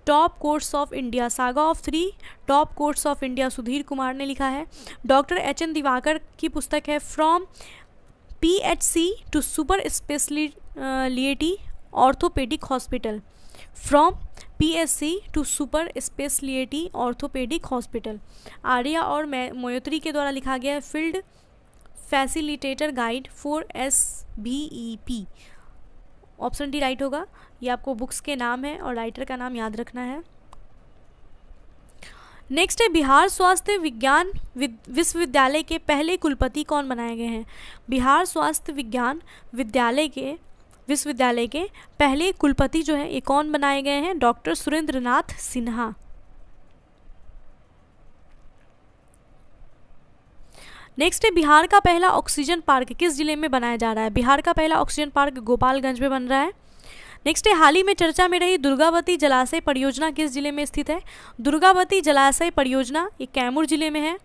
top courts of India saga of three top courts of India Sudhir Kumar ने लिखा है डॉक्टर एच एन दिवाकर की पुस्तक है from P H C to super speciality orthopaedic hospital from P H C to super speciality orthopaedic hospital Arya और मोयोत्री के द्वारा लिखा गया है field facilitator guide for S B E P option D right होगा ये आपको बुक्स के नाम है और राइटर का नाम याद रखना है नेक्स्ट है बिहार स्वास्थ्य विज्ञान विश्वविद्यालय के पहले कुलपति कौन बनाए गए हैं बिहार स्वास्थ्य विज्ञान विद्यालय के विश्वविद्यालय के पहले कुलपति जो है ये कौन बनाए गए हैं डॉक्टर सुरेंद्र नाथ सिन्हा नेक्स्ट है बिहार का पहला ऑक्सीजन पार्क किस जिले में बनाया जा रहा है बिहार का पहला ऑक्सीजन पार्क गोपालगंज में बन रहा है नेक्स्ट है हाल ही में चर्चा में रही दुर्गावती जलाशय परियोजना किस जिले में स्थित है दुर्गावती जलाशय परियोजना ये कैमूर जिले में है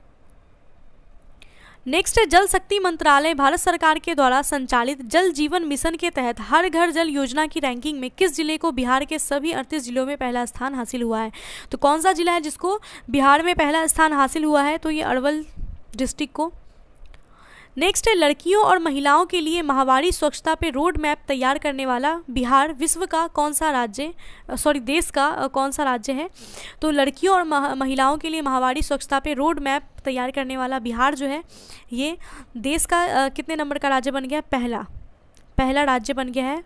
नेक्स्ट है जल शक्ति मंत्रालय भारत सरकार के द्वारा संचालित जल जीवन मिशन के तहत हर घर जल योजना की रैंकिंग में किस जिले को बिहार के सभी अड़तीस जिलों में पहला स्थान हासिल हुआ है तो कौन सा जिला है जिसको बिहार में पहला स्थान हासिल हुआ है तो ये अरवल डिस्ट्रिक्ट को नेक्स्ट है लड़कियों और महिलाओं के लिए माहवारी स्वच्छता पे रोड मैप तैयार करने वाला बिहार विश्व का कौन सा राज्य सॉरी देश का कौन सा राज्य है तो लड़कियों और महिलाओं के लिए माहवारी स्वच्छता पे रोड मैप तैयार करने वाला बिहार जो है ये देश का आ, कितने नंबर का राज्य बन गया पहला पहला राज्य बन गया है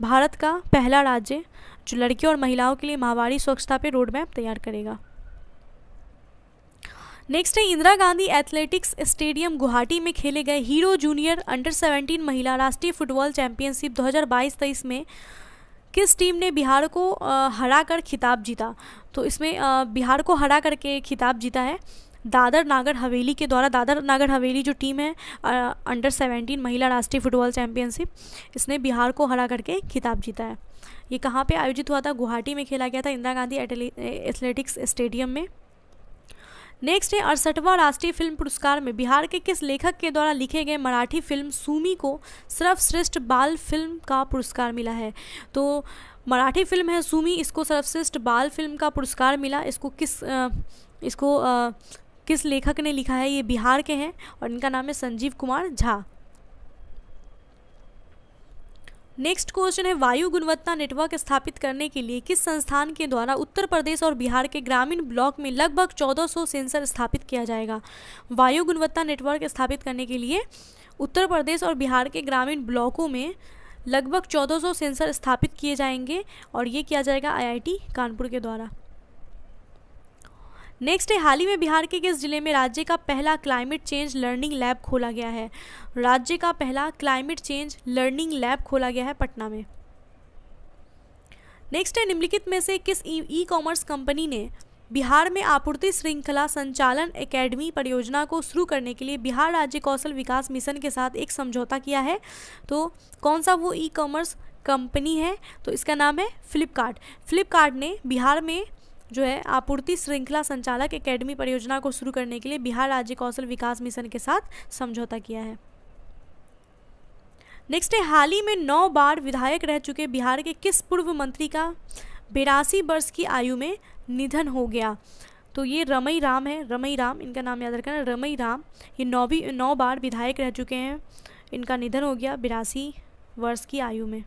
भारत का पहला राज्य जो लड़कियों और महिलाओं के लिए माहवारी स्वच्छता पे रोड मैप तैयार करेगा नेक्स्ट है इंदिरा गांधी एथलेटिक्स स्टेडियम गुवाहाटी में खेले गए हीरो जूनियर अंडर 17 महिला राष्ट्रीय फुटबॉल चैंपियनशिप 2022-23 में किस टीम ने बिहार को हरा कर खिताब जीता तो इसमें बिहार को हरा करके खिताब जीता है दादर नागर हवेली के द्वारा दादर नागर हवेली जो टीम है अंडर सेवेंटीन महिला राष्ट्रीय फुटबॉल चैंपियनशिप इसने बिहार को हरा करके खिताब जीता है ये कहाँ पे आयोजित हुआ था गुवाहाटी में खेला गया था इंदिरा गांधी एथलेटिक्स स्टेडियम में नेक्स्ट है अड़सठवां राष्ट्रीय फिल्म पुरस्कार में बिहार के किस लेखक के द्वारा लिखे गए मराठी फिल्म सूमी को सर्वश्रेष्ठ बाल फिल्म का पुरस्कार मिला है तो मराठी फिल्म है सूमी इसको सर्वश्रेष्ठ बाल फिल्म का पुरस्कार मिला इसको किस इसको किस लेखक ने लिखा है ये बिहार के हैं और इनका नाम है संजीव कुमार झा नेक्स्ट क्वेश्चन है वायु गुणवत्ता नेटवर्क स्थापित करने के लिए किस संस्थान के द्वारा उत्तर प्रदेश और बिहार के ग्रामीण ब्लॉक में लगभग 1400 सेंसर स्थापित किया जाएगा वायु गुणवत्ता नेटवर्क स्थापित करने के लिए उत्तर प्रदेश और बिहार के ग्रामीण ब्लॉकों में लगभग 1400 सेंसर स्थापित किए जाएंगे और ये किया जाएगा आईआईटी कानपुर के द्वारा नेक्स्ट है हाल ही में बिहार के किस जिले में राज्य का पहला क्लाइमेट चेंज लर्निंग लैब खोला गया है राज्य का पहला क्लाइमेट चेंज लर्निंग लैब खोला गया है पटना में नेक्स्ट है निम्नलिखित में से किस ई कॉमर्स कंपनी ने बिहार में आपूर्ति श्रृंखला संचालन एकेडमी परियोजना को शुरू करने के लिए बिहार राज्य कौशल विकास मिशन के साथ एक समझौता किया है तो कौन सा वो ई कॉमर्स कंपनी है तो इसका नाम है फ्लिपकार्ट फ्लिपकार्ट ने बिहार में जो है आपूर्ति श्रृंखला संचालक एकेडमी परियोजना को शुरू करने के लिए बिहार राज्य कौशल विकास मिशन के साथ समझौता किया है नेक्स्ट है हाल ही में नौ बार विधायक रह चुके बिहार के किस पूर्व मंत्री का बेरासी वर्ष की आयु में निधन हो गया तो ये रमई राम है रमई राम इनका नाम याद रखना रमई राम ये नौवीं नौ बार विधायक रह चुके हैं इनका निधन हो गया बिरासी वर्ष की आयु में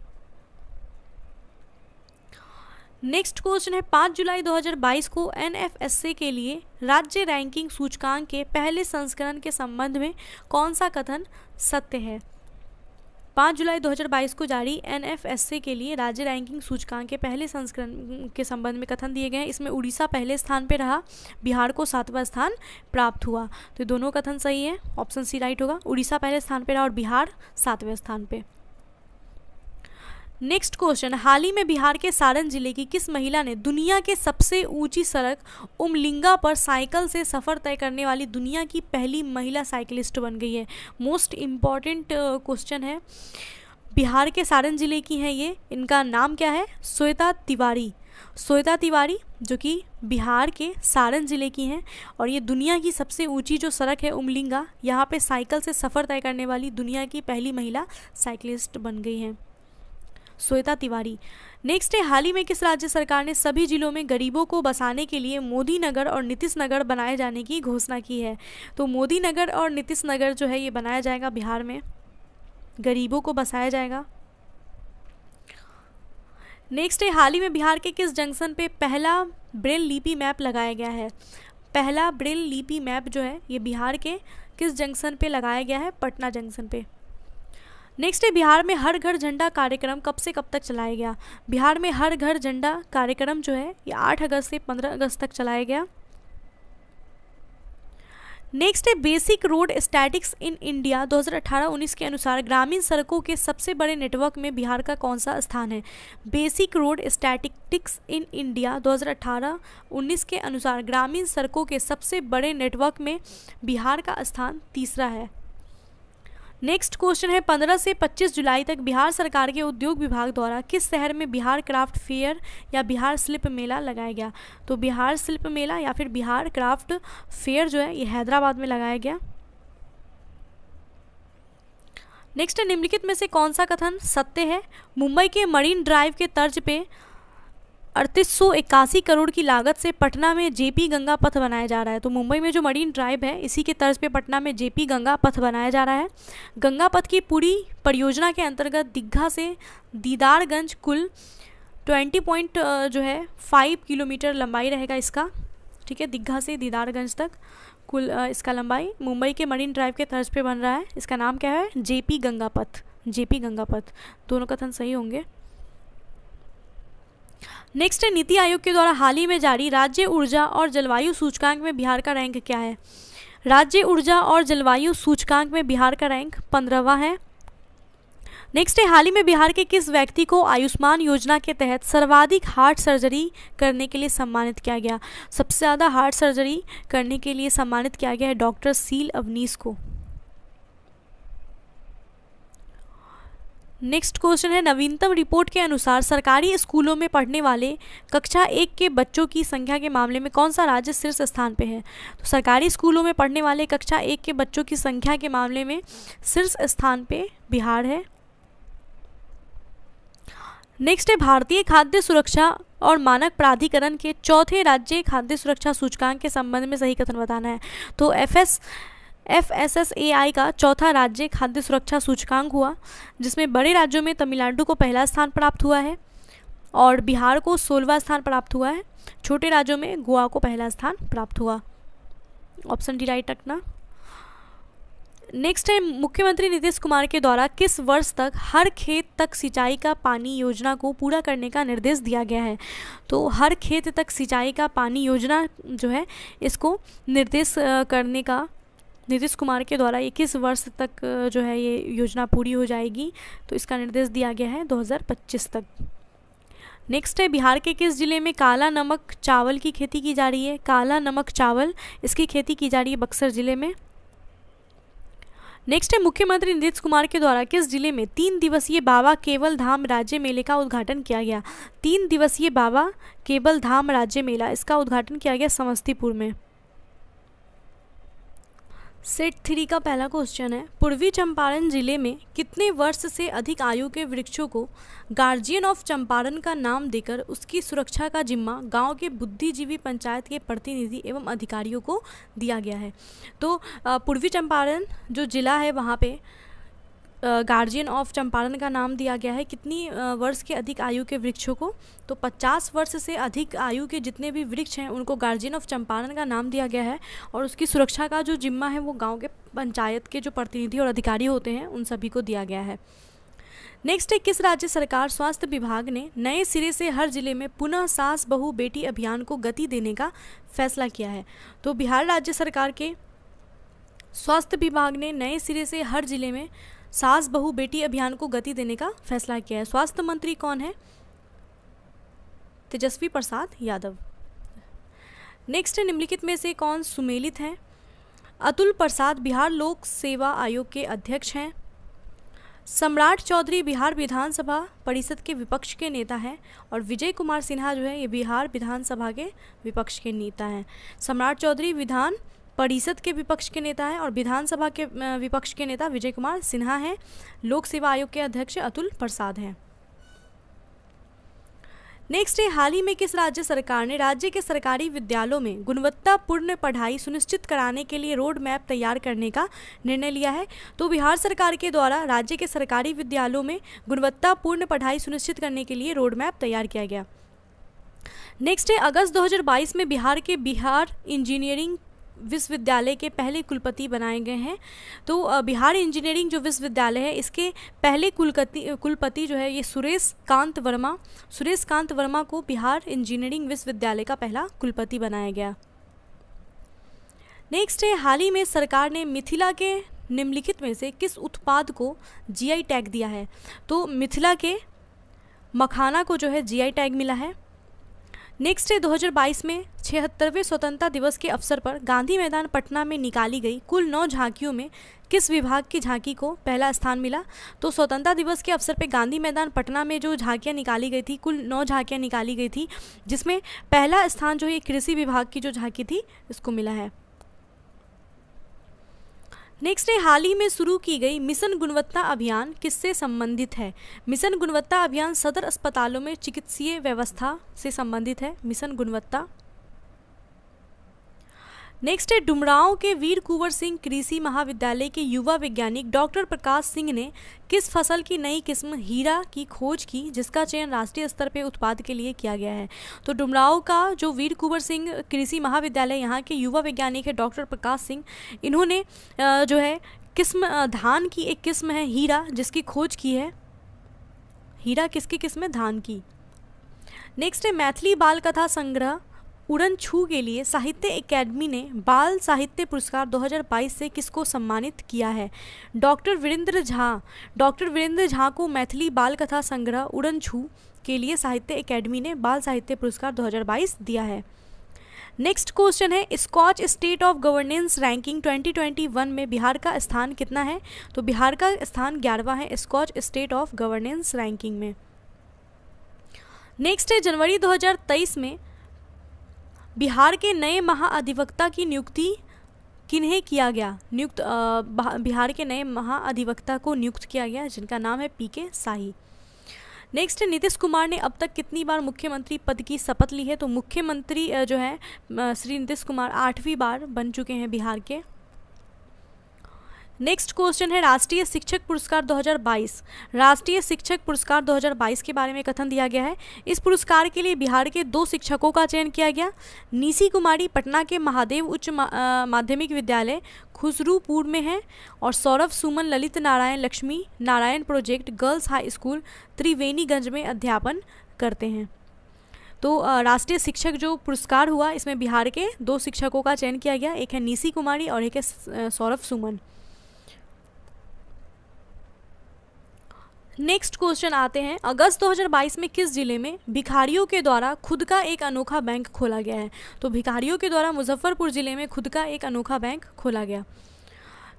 नेक्स्ट क्वेश्चन है 5 जुलाई 2022 को एन के लिए राज्य रैंकिंग सूचकांक के पहले संस्करण के संबंध में कौन सा कथन सत्य है 5 जुलाई 2022 को जारी एन के लिए राज्य रैंकिंग सूचकांक के पहले संस्करण के संबंध में कथन दिए गए हैं इसमें उड़ीसा पहले स्थान पर रहा बिहार को सातवां स्थान प्राप्त हुआ तो दोनों कथन सही है ऑप्शन सी राइट होगा उड़ीसा पहले स्थान पर रहा और बिहार सातवें स्थान पर नेक्स्ट क्वेश्चन हाल ही में बिहार के सारण जिले की किस महिला ने दुनिया के सबसे ऊंची सड़क उमलिंगा पर साइकिल से सफ़र तय करने वाली दुनिया की पहली महिला साइकिलिस्ट बन गई है मोस्ट इम्पॉर्टेंट क्वेश्चन है बिहार के सारण जिले की हैं ये इनका नाम क्या है श्वेता तिवारी श्वेता तिवारी जो कि बिहार के सारण ज़िले की हैं और ये दुनिया की सबसे ऊंची जो सड़क है उमलिंगा यहाँ पे साइकिल से सफ़र तय करने वाली दुनिया की पहली महिला साइकिलिस्ट बन गई हैं श्वेता तिवारी नेक्स्ट है हाल ही में किस राज्य सरकार ने सभी जिलों में गरीबों को बसाने के लिए मोदी नगर और नीतीश नगर बनाए जाने की घोषणा की है तो मोदी नगर और नीतीश नगर जो है ये बनाया जाएगा बिहार में गरीबों को बसाया जाएगा नेक्स्ट है हाल ही में बिहार के किस जंक्शन पे पहला ब्रेल लिपि मैप लगाया गया है पहला ब्रेल लिपि मैप जो है ये बिहार के किस जंक्शन पे लगाया गया है पटना जंक्शन पे नेक्स्ट है बिहार में हर घर झंडा कार्यक्रम कब से कब तक चलाया गया बिहार में हर घर झंडा कार्यक्रम जो है ये आठ अगस्त से पंद्रह अगस्त तक चलाया गया नेक्स्ट है basic road statics in India 2018-19 के अनुसार ग्रामीण सड़कों के सबसे बड़े नेटवर्क में बिहार का कौन सा स्थान है basic road statics in India 2018-19 के अनुसार ग्रामीण सड़कों के सबसे बड़े नेटवर्क में बिहार का स्थान तीसरा है नेक्स्ट क्वेश्चन है 15 से 25 जुलाई तक बिहार सरकार के उद्योग विभाग द्वारा किस शहर में बिहार क्राफ्ट फेयर या बिहार शिल्प मेला लगाया गया तो बिहार शिल्प मेला या फिर बिहार क्राफ्ट फेयर जो है ये हैदराबाद में लगाया गया नेक्स्ट निम्नलिखित में से कौन सा कथन सत्य है मुंबई के मरीन ड्राइव के तर्ज पे अड़तीस करोड़ की लागत से पटना में जेपी गंगा पथ बनाया जा रहा है तो मुंबई में जो मरीन ड्राइव है इसी के तर्ज पे पटना में जेपी गंगा पथ बनाया जा रहा है गंगा पथ की पूरी परियोजना के अंतर्गत दिग्घा से दीदारगंज कुल ट्वेंटी पॉइंट जो है फाइव किलोमीटर लंबाई रहेगा इसका ठीक है दिग्घा से दीदारगंज तक कुल इसका लंबाई मुंबई के मरीन ड्राइव के तर्ज पर बन रहा है इसका नाम क्या है जे गंगा पथ जे गंगा पथ दोनों कथन सही होंगे नेक्स्ट है नीति आयोग के द्वारा हाल ही में जारी राज्य ऊर्जा और जलवायु सूचकांक में बिहार का रैंक क्या है राज्य ऊर्जा और जलवायु सूचकांक में बिहार का रैंक पंद्रहवा है नेक्स्ट है हाल ही में बिहार के किस व्यक्ति को आयुष्मान योजना के तहत सर्वाधिक हार्ट सर्जरी करने के लिए सम्मानित किया गया सबसे ज़्यादा हार्ट सर्जरी करने के लिए सम्मानित किया गया है डॉक्टर सील अवनीस को नेक्स्ट क्वेश्चन है नवीनतम रिपोर्ट के अनुसार सरकारी स्कूलों में पढ़ने वाले कक्षा एक के बच्चों की संख्या के मामले में कौन सा राज्य शीर्ष स्थान पर है तो सरकारी स्कूलों में पढ़ने वाले कक्षा एक के बच्चों की संख्या के मामले में शीर्ष स्थान पर बिहार है नेक्स्ट है भारतीय खाद्य सुरक्षा और मानक प्राधिकरण के चौथे राज्य खाद्य सुरक्षा सूचकांक के संबंध में सही कथन बताना है तो F S F S S A I का चौथा राज्य खाद्य सुरक्षा सूचकांक हुआ जिसमें बड़े राज्यों में तमिलनाडु को पहला स्थान प्राप्त हुआ है और बिहार को सोलवा स्थान प्राप्त हुआ है छोटे राज्यों में गोवा को पहला स्थान प्राप्त हुआ ऑप्शन डी राइट रखना नेक्स्ट है मुख्यमंत्री नीतीश कुमार के द्वारा किस वर्ष तक हर खेत तक सिंचाई का पानी योजना को पूरा करने का निर्देश दिया गया है तो हर खेत तक सिंचाई का पानी योजना जो है इसको निर्देश करने का नीतीश कुमार के द्वारा इक्कीस वर्ष तक जो है ये योजना पूरी हो जाएगी तो इसका निर्देश दिया गया है दो तक नेक्स्ट है बिहार के किस ज़िले में काला नमक चावल की खेती की जा रही है काला नमक चावल इसकी खेती की जा रही है बक्सर ज़िले में नेक्स्ट है मुख्यमंत्री नीतीश कुमार के द्वारा किस जिले में तीन दिवसीय बाबा केवल धाम राज्य मेले का उद्घाटन किया गया तीन दिवसीय बाबा केवल धाम राज्य मेला इसका उद्घाटन किया गया समस्तीपुर में सेट थ्री का पहला क्वेश्चन है पूर्वी चंपारण जिले में कितने वर्ष से अधिक आयु के वृक्षों को गार्जियन ऑफ चंपारण का नाम देकर उसकी सुरक्षा का जिम्मा गांव के बुद्धिजीवी पंचायत के प्रतिनिधि एवं अधिकारियों को दिया गया है तो पूर्वी चंपारण जो जिला है वहाँ पे गार्जियन ऑफ चंपारण का नाम दिया गया है कितनी वर्ष के अधिक आयु के वृक्षों को तो 50 वर्ष से अधिक आयु के जितने भी वृक्ष हैं उनको गार्जियन ऑफ चंपारण का नाम दिया गया है और उसकी सुरक्षा का जो जिम्मा है वो गाँव के पंचायत के जो प्रतिनिधि और अधिकारी होते हैं उन सभी को दिया गया है नेक्स्ट है किस राज्य सरकार स्वास्थ्य विभाग ने नए सिरे से हर जिले में पुनः सास बहु बेटी अभियान को गति देने का फैसला किया है तो बिहार राज्य सरकार के स्वास्थ्य विभाग ने नए सिरे से हर जिले में सास बहु बेटी अभियान को गति देने का फैसला किया है स्वास्थ्य मंत्री कौन है तेजस्वी प्रसाद यादव नेक्स्ट है निम्नलिखित में से कौन सुमेलित हैं अतुल प्रसाद बिहार लोक सेवा आयोग के अध्यक्ष हैं सम्राट चौधरी बिहार विधानसभा परिषद के विपक्ष के नेता हैं और विजय कुमार सिन्हा जो है ये बिहार विधानसभा के विपक्ष के नेता हैं सम्राट चौधरी विधान परिषद के विपक्ष के नेता हैं और विधानसभा के विपक्ष के नेता विजय कुमार सिन्हा हैं लोक सेवा आयोग के अध्यक्ष अतुल प्रसाद हैं नेक्स्ट है हाल ही में किस राज्य सरकार ने राज्य के सरकारी विद्यालयों में गुणवत्तापूर्ण पढ़ाई सुनिश्चित कराने के लिए रोड मैप तैयार करने का निर्णय लिया है तो बिहार सरकार के द्वारा राज्य के सरकारी विद्यालयों में गुणवत्तापूर्ण पढ़ाई सुनिश्चित करने के लिए रोड मैप तैयार किया गया नेक्स्ट है अगस्त 2022 में बिहार के बिहार इंजीनियरिंग विश्वविद्यालय के पहले कुलपति बनाए गए हैं तो बिहार इंजीनियरिंग जो विश्वविद्यालय है इसके पहले कुलपति कुलपति जो है ये सुरेश कांत वर्मा सुरेश कांत वर्मा को बिहार इंजीनियरिंग विश्वविद्यालय का पहला कुलपति बनाया गया नेक्स्ट है हाल ही में सरकार ने मिथिला के निम्नलिखित में से किस उत्पाद को जीआई टैग दिया है तो मिथिला के मखाना को जो है जीआई टैग मिला है नेक्स्ट है 2022 में छिहत्तरवें स्वतंत्रता दिवस के अवसर पर गांधी मैदान पटना में निकाली गई कुल नौ झांकियों में किस विभाग की झांकी को पहला स्थान मिला तो स्वतंत्रता दिवस के अवसर पर गांधी मैदान पटना में जो झांकियाँ निकाली गई थी कुल नौ झांकियाँ निकाली गई थी जिसमें पहला स्थान जो है कृषि विभाग की जो झांकी थी इसको मिला है नेक्स्ट है हाल ही में शुरू की गई मिशन गुणवत्ता अभियान किससे संबंधित है मिशन गुणवत्ता अभियान सदर अस्पतालों में चिकित्सीय व्यवस्था से संबंधित है मिशन गुणवत्ता नेक्स्ट है डुमराओं के वीर कुंवर सिंह कृषि महाविद्यालय के युवा वैज्ञानिक डॉक्टर प्रकाश सिंह ने किस फसल की नई किस्म हीरा की खोज की जिसका चयन राष्ट्रीय स्तर पर उत्पाद के लिए किया गया है तो डुमराव का जो वीर कुंवर सिंह कृषि महाविद्यालय यहाँ के युवा वैज्ञानिक है डॉक्टर प्रकाश सिंह इन्होंने जो है किस्म धान की एक किस्म है हीरा जिसकी खोज की है हीरा किसकी किस्म है धान की नेक्स्ट है मैथिली बाल कथा संग्रह उड़न छू के लिए साहित्य एकेडमी ने बाल साहित्य पुरस्कार 2022 से किसको सम्मानित किया है डॉक्टर वीरेंद्र झा डॉक्टर वीरेंद्र झा को मैथिली बाल कथा संग्रह उड़न छू के लिए साहित्य एकेडमी ने बाल साहित्य पुरस्कार 2022 दिया है नेक्स्ट क्वेश्चन है Skoch state of governance ranking 2021 में बिहार का स्थान कितना है तो बिहार का स्थान ग्यारहवा है Skoch state of governance ranking में नेक्स्ट है जनवरी 2023 में बिहार के नए महाअधिवक्ता की नियुक्ति किन्हें किया गया नियुक्त बिहार के नए महाअधिवक्ता को नियुक्त किया गया जिनका नाम है पी के साही नेक्स्ट नीतीश कुमार ने अब तक कितनी बार मुख्यमंत्री पद की शपथ ली है तो मुख्यमंत्री जो है श्री नीतीश कुमार आठवीं बार बन चुके हैं बिहार के नेक्स्ट क्वेश्चन है राष्ट्रीय शिक्षक पुरस्कार 2022 राष्ट्रीय शिक्षक पुरस्कार 2022 के बारे में कथन दिया गया है इस पुरस्कार के लिए बिहार के दो शिक्षकों का चयन किया गया निशी कुमारी पटना के महादेव उच्च माध्यमिक विद्यालय खुसरूपुर में है और Saurabh Suman Lalit Narayan Lakshmi Narayan project girls high school Triveniganj में अध्यापन करते हैं तो राष्ट्रीय शिक्षक जो पुरस्कार हुआ इसमें बिहार के दो शिक्षकों का चयन किया गया एक है निशी कुमारी और एक है सौरभ सुमन नेक्स्ट क्वेश्चन आते हैं अगस्त 2022 में किस जिले में भिखारियों के द्वारा खुद का एक अनोखा बैंक खोला गया है तो भिखारियों के द्वारा मुजफ्फरपुर जिले में खुद का एक अनोखा बैंक खोला गया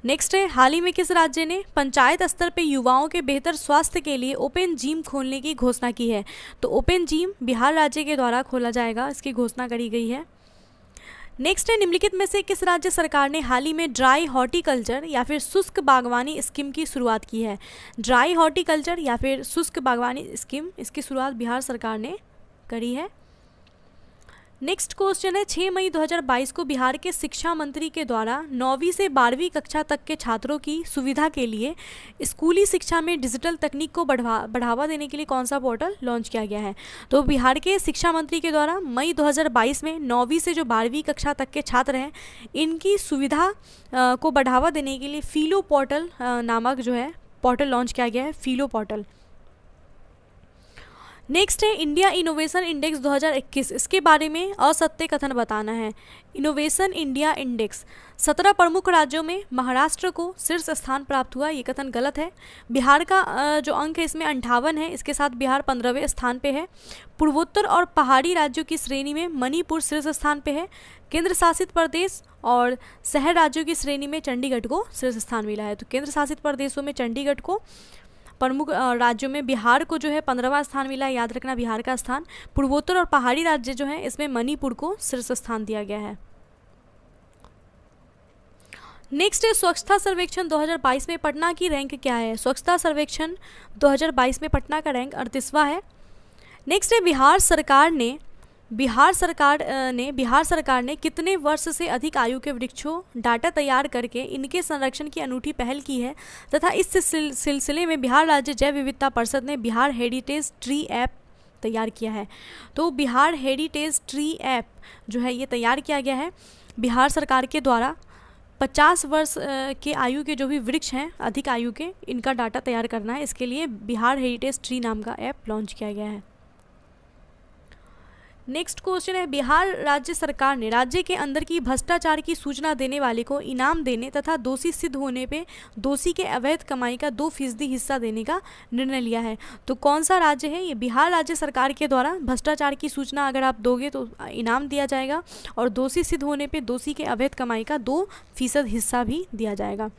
नेक्स्ट है हाल ही में किस राज्य ने पंचायत स्तर पर युवाओं के बेहतर स्वास्थ्य के लिए ओपन जिम खोलने की घोषणा की है तो ओपन जिम बिहार राज्य के द्वारा खोला जाएगा इसकी घोषणा करी गई है नेक्स्ट है निम्नलिखित में से किस राज्य सरकार ने हाल ही में ड्राई हॉर्टिकल्चर या फिर शुष्क बागवानी स्कीम की शुरुआत की है ड्राई हॉर्टिकल्चर या फिर शुष्क बागवानी स्कीम इसकी शुरुआत बिहार सरकार ने करी है नेक्स्ट क्वेश्चन है 6 मई 2022 को बिहार के शिक्षा मंत्री के द्वारा नौवीं से बारहवीं कक्षा तक के छात्रों की सुविधा के लिए स्कूली शिक्षा में डिजिटल तकनीक को बढ़ावा बढ़ावा देने के लिए कौन सा पोर्टल लॉन्च किया गया है तो बिहार के शिक्षा मंत्री के द्वारा मई 2022 में नौवीं से जो बारहवीं कक्षा तक के छात्र हैं इनकी सुविधा को बढ़ावा देने के लिए फीलो पोर्टल नामक जो है पोर्टल लॉन्च किया गया है फीलो पोर्टल नेक्स्ट है इंडिया इनोवेशन इंडेक्स 2021 इसके बारे में असत्य कथन बताना है इनोवेशन इंडिया इंडेक्स 17 प्रमुख राज्यों में महाराष्ट्र को शीर्ष स्थान प्राप्त हुआ ये कथन गलत है बिहार का जो अंक है इसमें अंठावन है इसके साथ बिहार पंद्रहवें स्थान पे है पूर्वोत्तर और पहाड़ी राज्यों की श्रेणी में मणिपुर शीर्ष स्थान पे है केंद्र शासित प्रदेश और शहर राज्यों की श्रेणी में चंडीगढ़ को शीर्ष स्थान मिला है तो केंद्र शासित प्रदेशों में चंडीगढ़ को प्रमुख राज्यों में बिहार को जो है पंद्रहवा स्थान मिला है याद रखना बिहार का स्थान पूर्वोत्तर और पहाड़ी राज्य जो है इसमें मणिपुर को शीर्ष स्थान दिया गया है नेक्स्ट है स्वच्छता सर्वेक्षण 2022 में पटना की रैंक क्या है स्वच्छता सर्वेक्षण 2022 में पटना का रैंक अड़तीसवा है नेक्स्ट है बिहार सरकार ने बिहार सरकार ने बिहार सरकार ने कितने वर्ष से अधिक आयु के वृक्षों डाटा तैयार करके इनके संरक्षण की अनूठी पहल की है तथा इस सिलसिले में बिहार राज्य जैव विविधता परिषद ने बिहार हेरिटेज ट्री ऐप तैयार किया है तो बिहार हेरिटेज ट्री ऐप जो है ये तैयार किया गया है बिहार सरकार के द्वारा 50 वर्ष के आयु के जो भी वृक्ष हैं अधिक आयु के इनका डाटा तैयार करना है इसके लिए बिहार हेरिटेज ट्री नाम का ऐप लॉन्च किया गया है नेक्स्ट क्वेश्चन है बिहार राज्य सरकार ने राज्य के अंदर की भ्रष्टाचार की सूचना देने वाले को इनाम देने तथा दोषी सिद्ध होने पे दोषी के अवैध कमाई का दो फीसदी हिस्सा देने का निर्णय लिया है तो कौन सा राज्य है ये बिहार राज्य सरकार के द्वारा भ्रष्टाचार की सूचना अगर आप दोगे तो इनाम दिया जाएगा और दोषी सिद्ध होने पर दोषी के अवैध कमाई का दो फीसद हिस्सा भी दिया जाएगा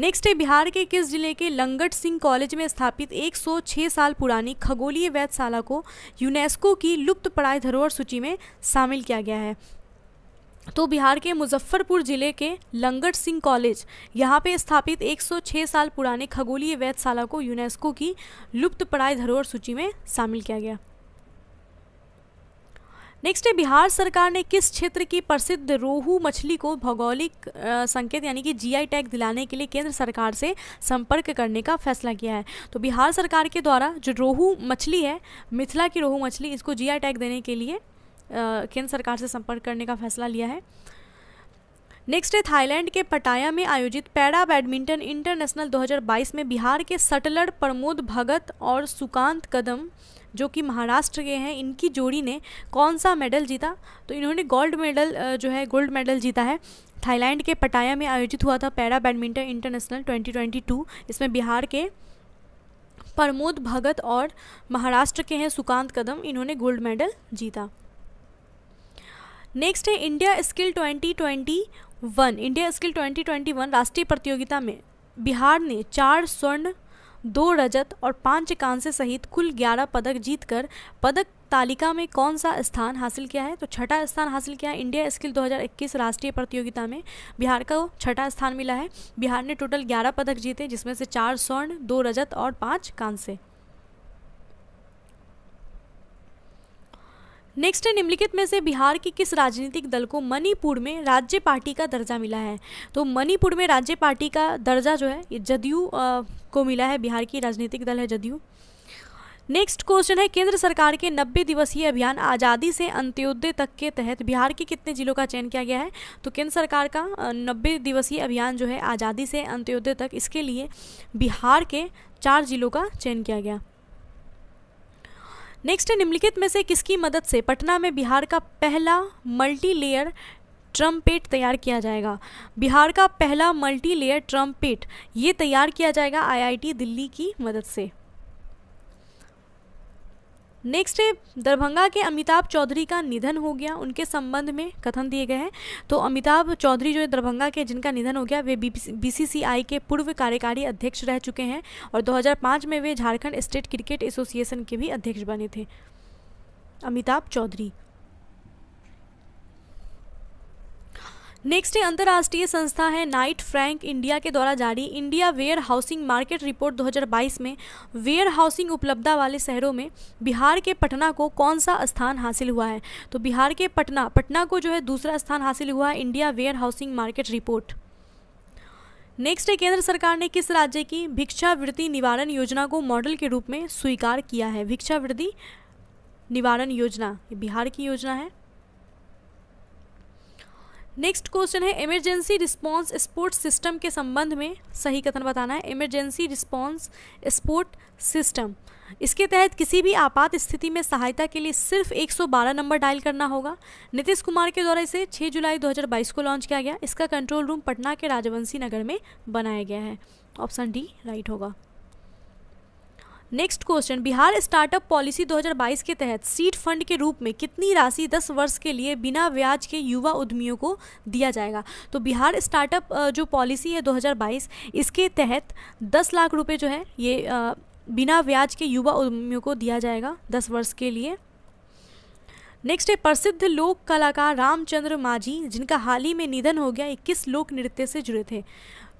नेक्स्ट है बिहार के किस जिले के लंगट सिंह कॉलेज में स्थापित 106 साल पुरानी खगोलीय वैधशाला को यूनेस्को की लुप्त पढ़ाई धरोहर सूची में शामिल किया गया है तो बिहार के मुजफ्फरपुर जिले के लंगट सिंह कॉलेज यहाँ पे स्थापित 106 साल पुराने खगोलीय वैधशाला को यूनेस्को की लुप्त पढ़ाई धरोहर सूची में शामिल किया गया नेक्स्ट है बिहार सरकार ने किस क्षेत्र की प्रसिद्ध रोहू मछली को भौगोलिक संकेत यानी कि जीआई टैग दिलाने के लिए केंद्र सरकार से संपर्क करने का फैसला किया है तो बिहार सरकार के द्वारा जो रोहू मछली है मिथिला की रोहू मछली इसको जीआई टैग देने के लिए केंद्र सरकार से संपर्क करने का फैसला लिया है नेक्स्ट है थाईलैंड के पटाया में आयोजित पैरा बैडमिंटन इंटरनेशनल 2022 में बिहार के सटलर प्रमोद भगत और सुकांत कदम जो कि महाराष्ट्र के हैं इनकी जोड़ी ने कौन सा मेडल जीता तो इन्होंने गोल्ड मेडल जो है गोल्ड मेडल जीता है थाईलैंड के पटाया में आयोजित हुआ था पैरा बैडमिंटन इंटरनेशनल 2022 इसमें बिहार के प्रमोद भगत और महाराष्ट्र के हैं सुकांत कदम इन्होंने गोल्ड मेडल जीता नेक्स्ट है इंडिया स्किल 2021 इंडिया स्किल 2021 राष्ट्रीय प्रतियोगिता में बिहार ने चार स्वर्ण दो रजत और पांच कांस्य सहित कुल ग्यारह पदक जीतकर पदक तालिका में कौन सा स्थान हासिल किया है तो छठा स्थान हासिल किया है इंडिया स्किल 2021 राष्ट्रीय प्रतियोगिता में बिहार का छठा स्थान मिला है बिहार ने टोटल 11 पदक जीते जिसमें से चार स्वर्ण दो रजत और पाँच कांस्य नेक्स्ट है निम्नलिखित में से बिहार के किस राजनीतिक दल को मणिपुर में राज्य पार्टी का दर्जा मिला है तो मणिपुर में राज्य पार्टी का दर्जा जो है जदयू को मिला है बिहार की राजनीतिक दल है जदयू नेक्स्ट क्वेश्चन है केंद्र सरकार के 90 दिवसीय अभियान आज़ादी से अंत्योदय तक के तहत बिहार के कितने जिलों का चयन किया गया है तो केंद्र सरकार का 90 दिवसीय अभियान जो है आज़ादी से अंत्योदय तक इसके लिए बिहार के चार जिलों का चयन किया गया नेक्स्ट है निम्नलिखित में से किसकी मदद से पटना में बिहार का पहला मल्टी लेयर ट्रम्पेट तैयार किया जाएगा बिहार का पहला मल्टी लेयर ट्रम्पेट ये तैयार किया जाएगा आईआईटी दिल्ली की मदद से नेक्स्ट है दरभंगा के अमिताभ चौधरी का निधन हो गया उनके संबंध में कथन दिए गए हैं तो अमिताभ चौधरी जो है दरभंगा के जिनका निधन हो गया वे बीसीसीआई के पूर्व कार्यकारी अध्यक्ष रह चुके हैं और 2005 में वे झारखंड स्टेट क्रिकेट एसोसिएशन के भी अध्यक्ष बने थे अमिताभ चौधरी नेक्स्ट है अंतर्राष्ट्रीय संस्था है नाइट फ्रैंक इंडिया के द्वारा जारी India warehousing market report 2022 में वेयर हाउसिंग उपलब्धता वाले शहरों में बिहार के पटना को कौन सा स्थान हासिल हुआ है तो बिहार के पटना पटना को जो है दूसरा स्थान हासिल हुआ है India warehousing market report next है केंद्र सरकार ने किस राज्य की भिक्षावृत्ति निवारण योजना को मॉडल के रूप में स्वीकार किया है भिक्षावृत्ति निवारण योजना बिहार की योजना है नेक्स्ट क्वेश्चन है इमरजेंसी रिस्पांस स्पोर्ट सिस्टम के संबंध में सही कथन बताना है इमरजेंसी रिस्पांस स्पोर्ट सिस्टम इसके तहत किसी भी आपात स्थिति में सहायता के लिए सिर्फ 112 नंबर डायल करना होगा नीतीश कुमार के द्वारा इसे 6 जुलाई 2022 को लॉन्च किया गया इसका कंट्रोल रूम पटना के राजवंशी नगर में बनाया गया है ऑप्शन डी राइट होगा next question Bihar startup policy 2022 के तहत सीट फंड के रूप में कितनी राशि 10 वर्ष के लिए बिना ब्याज के युवा उद्यमियों को दिया जाएगा तो बिहार स्टार्टअप जो पॉलिसी है 2022 इसके तहत 10 लाख रुपए जो है ये बिना ब्याज के युवा उद्यमियों को दिया जाएगा 10 वर्ष के लिए नेक्स्ट है प्रसिद्ध लोक कलाकार रामचंद्र माझी जिनका हाल ही में निधन हो गया इक्कीस लोक नृत्य से जुड़े थे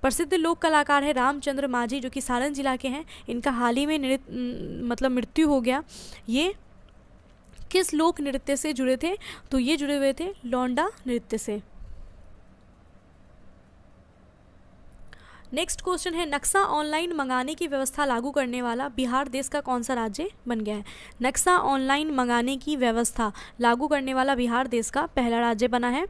प्रसिद्ध लोक कलाकार है रामचंद्र माझी जो कि सारण जिला के हैं इनका हाल ही में मतलब मृत्यु हो गया ये किस लोक नृत्य से जुड़े थे तो ये जुड़े हुए थे लौंडा नृत्य से नेक्स्ट क्वेश्चन है नक्शा ऑनलाइन मंगाने की व्यवस्था लागू करने वाला बिहार देश का कौन सा राज्य बन गया है नक्शा ऑनलाइन मंगाने की व्यवस्था लागू करने वाला बिहार देश का पहला राज्य बना है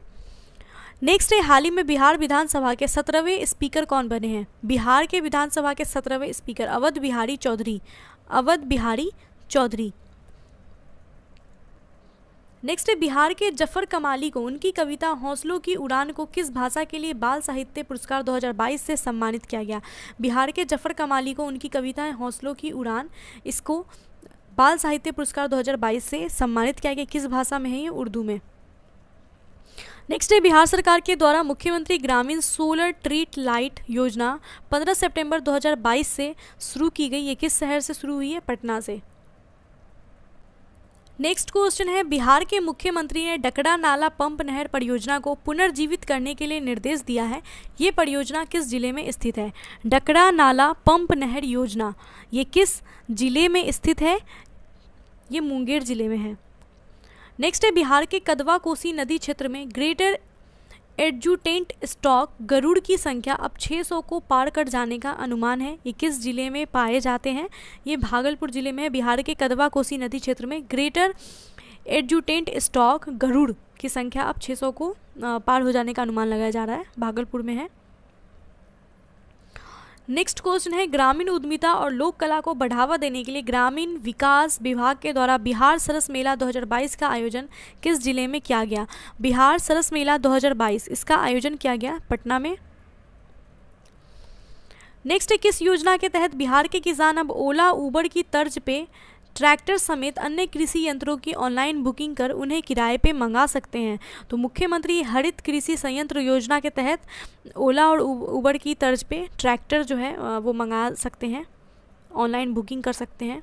नेक्स्ट है हाल ही में बिहार विधानसभा के सत्रहवें स्पीकर कौन बने हैं बिहार के विधानसभा के सत्रहवें स्पीकर अवध बिहारी चौधरी अवध बिहारी चौधरी नेक्स्ट है बिहार के जफर कमाली को उनकी कविता हौसलों की उड़ान को किस भाषा के लिए बाल साहित्य पुरस्कार 2022 से सम्मानित किया गया बिहार के जफर कमाली को उनकी कविताएं हौसलों की उड़ान इसको बाल साहित्य पुरस्कार 2022 से सम्मानित किया गया किस भाषा में है ये उर्दू में नेक्स्ट है बिहार सरकार के द्वारा मुख्यमंत्री ग्रामीण सोलर ट्रीट लाइट योजना 15 सितंबर 2022 से शुरू की गई ये किस शहर से शुरू हुई है पटना से नेक्स्ट क्वेश्चन है बिहार के मुख्यमंत्री ने डकड़ा नाला पंप नहर परियोजना को पुनर्जीवित करने के लिए निर्देश दिया है ये परियोजना किस जिले में स्थित है डकड़ा नाला पंप नहर योजना ये किस जिले में स्थित है ये मुंगेर जिले में है नेक्स्ट है बिहार के कदवा कोसी नदी क्षेत्र में ग्रेटर एडजुटेंट स्टॉक गरुड़ की संख्या अब 600 को पार कर जाने का अनुमान है ये किस जिले में पाए जाते हैं ये भागलपुर जिले में बिहार के कदवा कोसी नदी क्षेत्र में ग्रेटर एडजुटेंट स्टॉक गरुड़ की संख्या अब 600 को पार हो जाने का अनुमान लगाया जा रहा है भागलपुर में है नेक्स्ट क्वेश्चन है ग्रामीण उद्यमिता और लोक कला को बढ़ावा देने के लिए ग्रामीण विकास विभाग के द्वारा बिहार सरस मेला 2022 का आयोजन किस जिले में किया गया बिहार सरस मेला 2022 इसका आयोजन किया गया पटना में नेक्स्ट किस योजना के तहत बिहार के किसान अब ओला उबर की तर्ज पे ट्रैक्टर समेत अन्य कृषि यंत्रों की ऑनलाइन बुकिंग कर उन्हें किराए पर मंगा सकते हैं तो मुख्यमंत्री हरित कृषि संयंत्र योजना के तहत ओला और उबर की तर्ज पे ट्रैक्टर जो है वो मंगा सकते हैं ऑनलाइन बुकिंग कर सकते हैं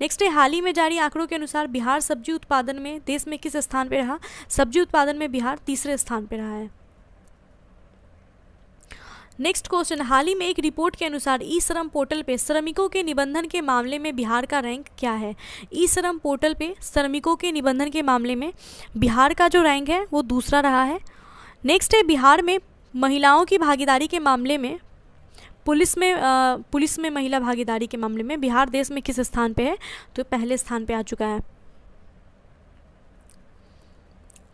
नेक्स्ट है हाल ही में जारी आंकड़ों के अनुसार बिहार सब्जी उत्पादन में देश में किस स्थान पर रहा सब्जी उत्पादन में बिहार तीसरे स्थान पर रहा है नेक्स्ट क्वेश्चन हाल ही में एक रिपोर्ट के अनुसार ई श्रम पोर्टल पे श्रमिकों के निबंधन के मामले में बिहार का रैंक क्या है ई श्रम पोर्टल पे श्रमिकों के निबंधन के मामले में बिहार का जो रैंक है वो दूसरा रहा है नेक्स्ट है बिहार में महिलाओं की भागीदारी के मामले में पुलिस में आ, पुलिस में महिला भागीदारी के मामले में बिहार देश में किस स्थान पर है तो पहले स्थान पर आ चुका है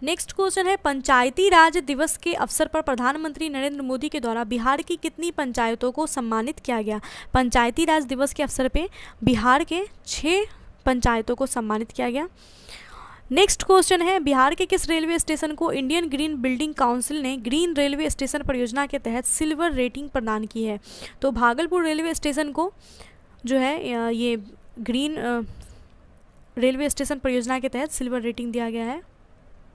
नेक्स्ट क्वेश्चन है पंचायती राज दिवस के अवसर पर प्रधानमंत्री नरेंद्र मोदी के द्वारा बिहार की कितनी पंचायतों को सम्मानित किया गया पंचायती राज दिवस के अवसर पर बिहार के छः पंचायतों को सम्मानित किया गया नेक्स्ट क्वेश्चन है बिहार के किस रेलवे स्टेशन को इंडियन ग्रीन बिल्डिंग काउंसिल ने ग्रीन रेलवे स्टेशन परियोजना के तहत सिल्वर रेटिंग प्रदान की है तो भागलपुर रेलवे स्टेशन को जो है ये ग्रीन रेलवे स्टेशन परियोजना के तहत सिल्वर रेटिंग दिया गया है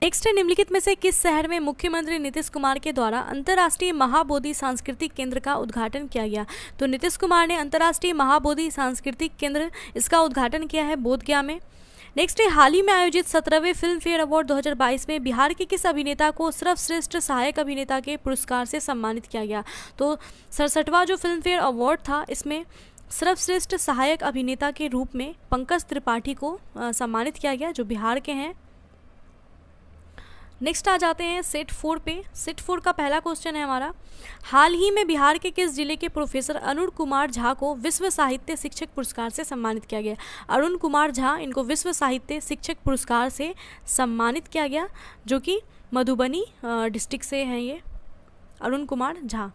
नेक्स्ट है निम्नलिखित में से किस शहर में मुख्यमंत्री नीतीश कुमार के द्वारा अंतर्राष्ट्रीय महाबोधि सांस्कृतिक केंद्र का उद्घाटन किया गया तो नीतीश कुमार ने अंतर्राष्ट्रीय महाबोधि सांस्कृतिक केंद्र इसका उद्घाटन किया है बोधगया में नेक्स्ट है हाल ही में आयोजित सत्रहवें फिल्म फेयर अवार्ड 2022 में बिहार के किस अभिनेता को सर्वश्रेष्ठ सहायक अभिनेता के पुरस्कार से सम्मानित किया गया तो सड़सठवा जो फिल्म फेयर अवार्ड था इसमें सर्वश्रेष्ठ सहायक अभिनेता के रूप में पंकज त्रिपाठी को सम्मानित किया गया जो बिहार के हैं नेक्स्ट आ जाते हैं सेट फोर पे सेट फोर का पहला क्वेश्चन है हमारा हाल ही में बिहार के किस जिले के प्रोफेसर अरुण कुमार झा को विश्व साहित्य शिक्षक पुरस्कार से सम्मानित किया गया अरुण कुमार झा इनको विश्व साहित्य शिक्षक पुरस्कार से सम्मानित किया गया जो कि मधुबनी डिस्ट्रिक्ट से हैं ये अरुण कुमार झा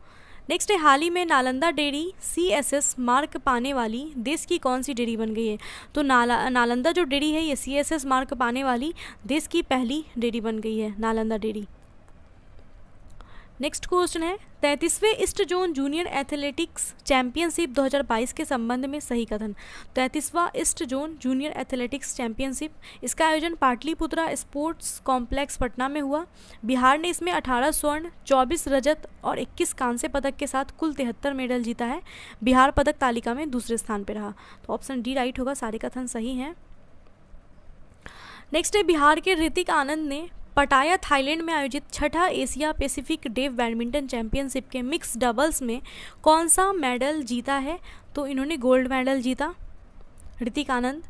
नेक्स्ट है हाल ही में Nalanda dairy C S S mark पाने वाली देश की कौन सी डेयरी बन गई है तो नाला नालंदा जो डेयरी है ये सी एस एस मार्क पाने वाली देश की पहली डेयरी बन गई है नालंदा डेयरी नेक्स्ट क्वेश्चन है तैंतीसवें east zone junior athletics championship 2022 के संबंध में सही कथन तैंतीसवां east zone junior athletics championship इसका आयोजन पाटलिपुत्रा स्पोर्ट्स कॉम्प्लेक्स पटना में हुआ बिहार ने इसमें 18 स्वर्ण 24 रजत और 21 कांस्य पदक के साथ कुल तिहत्तर मेडल जीता है बिहार पदक तालिका में दूसरे स्थान पर रहा तो ऑप्शन डी राइट होगा सारे कथन सही हैं नेक्स्ट है बिहार के ऋतिक आनंद ने पटाया थाईलैंड में आयोजित छठा Asia Pacific deaf badminton championship के मिक्स डबल्स में कौन सा मेडल जीता है तो इन्होंने गोल्ड मेडल जीता ऋतिक आनंद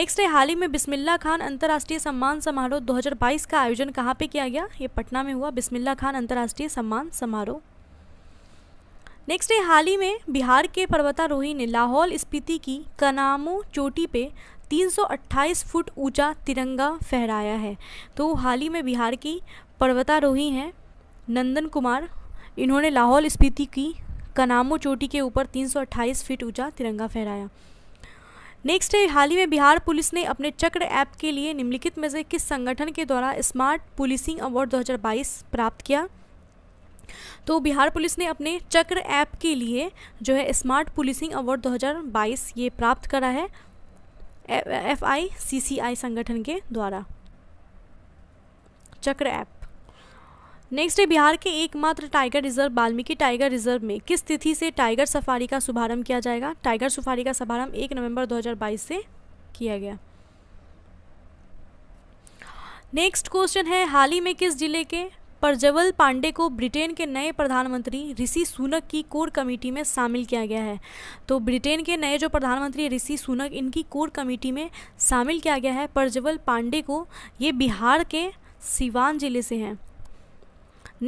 नेक्स्ट है हाल ही में बिस्मिल्ला खान अंतर्राष्ट्रीय सम्मान समारोह 2022 का आयोजन कहाँ पे किया गया ये पटना में हुआ बिस्मिल्ला खान अंतर्राष्ट्रीय सम्मान समारोह नेक्स्ट है हाल ही में बिहार के पर्वतारोही ने लाहौल स्पीति की कनामो चोटी पे 328 फुट ऊंचा तिरंगा फहराया है तो हाल ही में बिहार की पर्वतारोही हैं नंदन कुमार इन्होंने लाहौल स्पीति की कनामो चोटी के ऊपर 328 फीट ऊंचा तिरंगा फहराया नेक्स्ट है हाल ही में बिहार पुलिस ने अपने चक्र ऐप के लिए निम्नलिखित में से किस संगठन के द्वारा स्मार्ट पुलिसिंग अवार्ड 2022 प्राप्त किया तो बिहार पुलिस ने अपने चक्र ऐप के लिए जो है स्मार्ट पुलिसिंग अवार्ड 2022 ये प्राप्त करा है एफ आई सी सी आई संगठन के द्वारा चक्र ऐप नेक्स्ट है बिहार के एकमात्र tiger reserve Valmiki tiger reserve में किस तिथि से टाइगर सफारी का शुभारंभ किया जाएगा टाइगर सफारी का शुभारंभ एक नवंबर 2022 से किया गया नेक्स्ट क्वेश्चन है हाल ही में किस जिले के परजवल पांडे को ब्रिटेन के नए प्रधानमंत्री ऋषि सुनक की कोर कमेटी में शामिल किया गया है तो ब्रिटेन के नए जो प्रधानमंत्री ऋषि सुनक इनकी कोर कमेटी में शामिल किया गया है परजवल पांडे को ये बिहार के सिवान जिले से हैं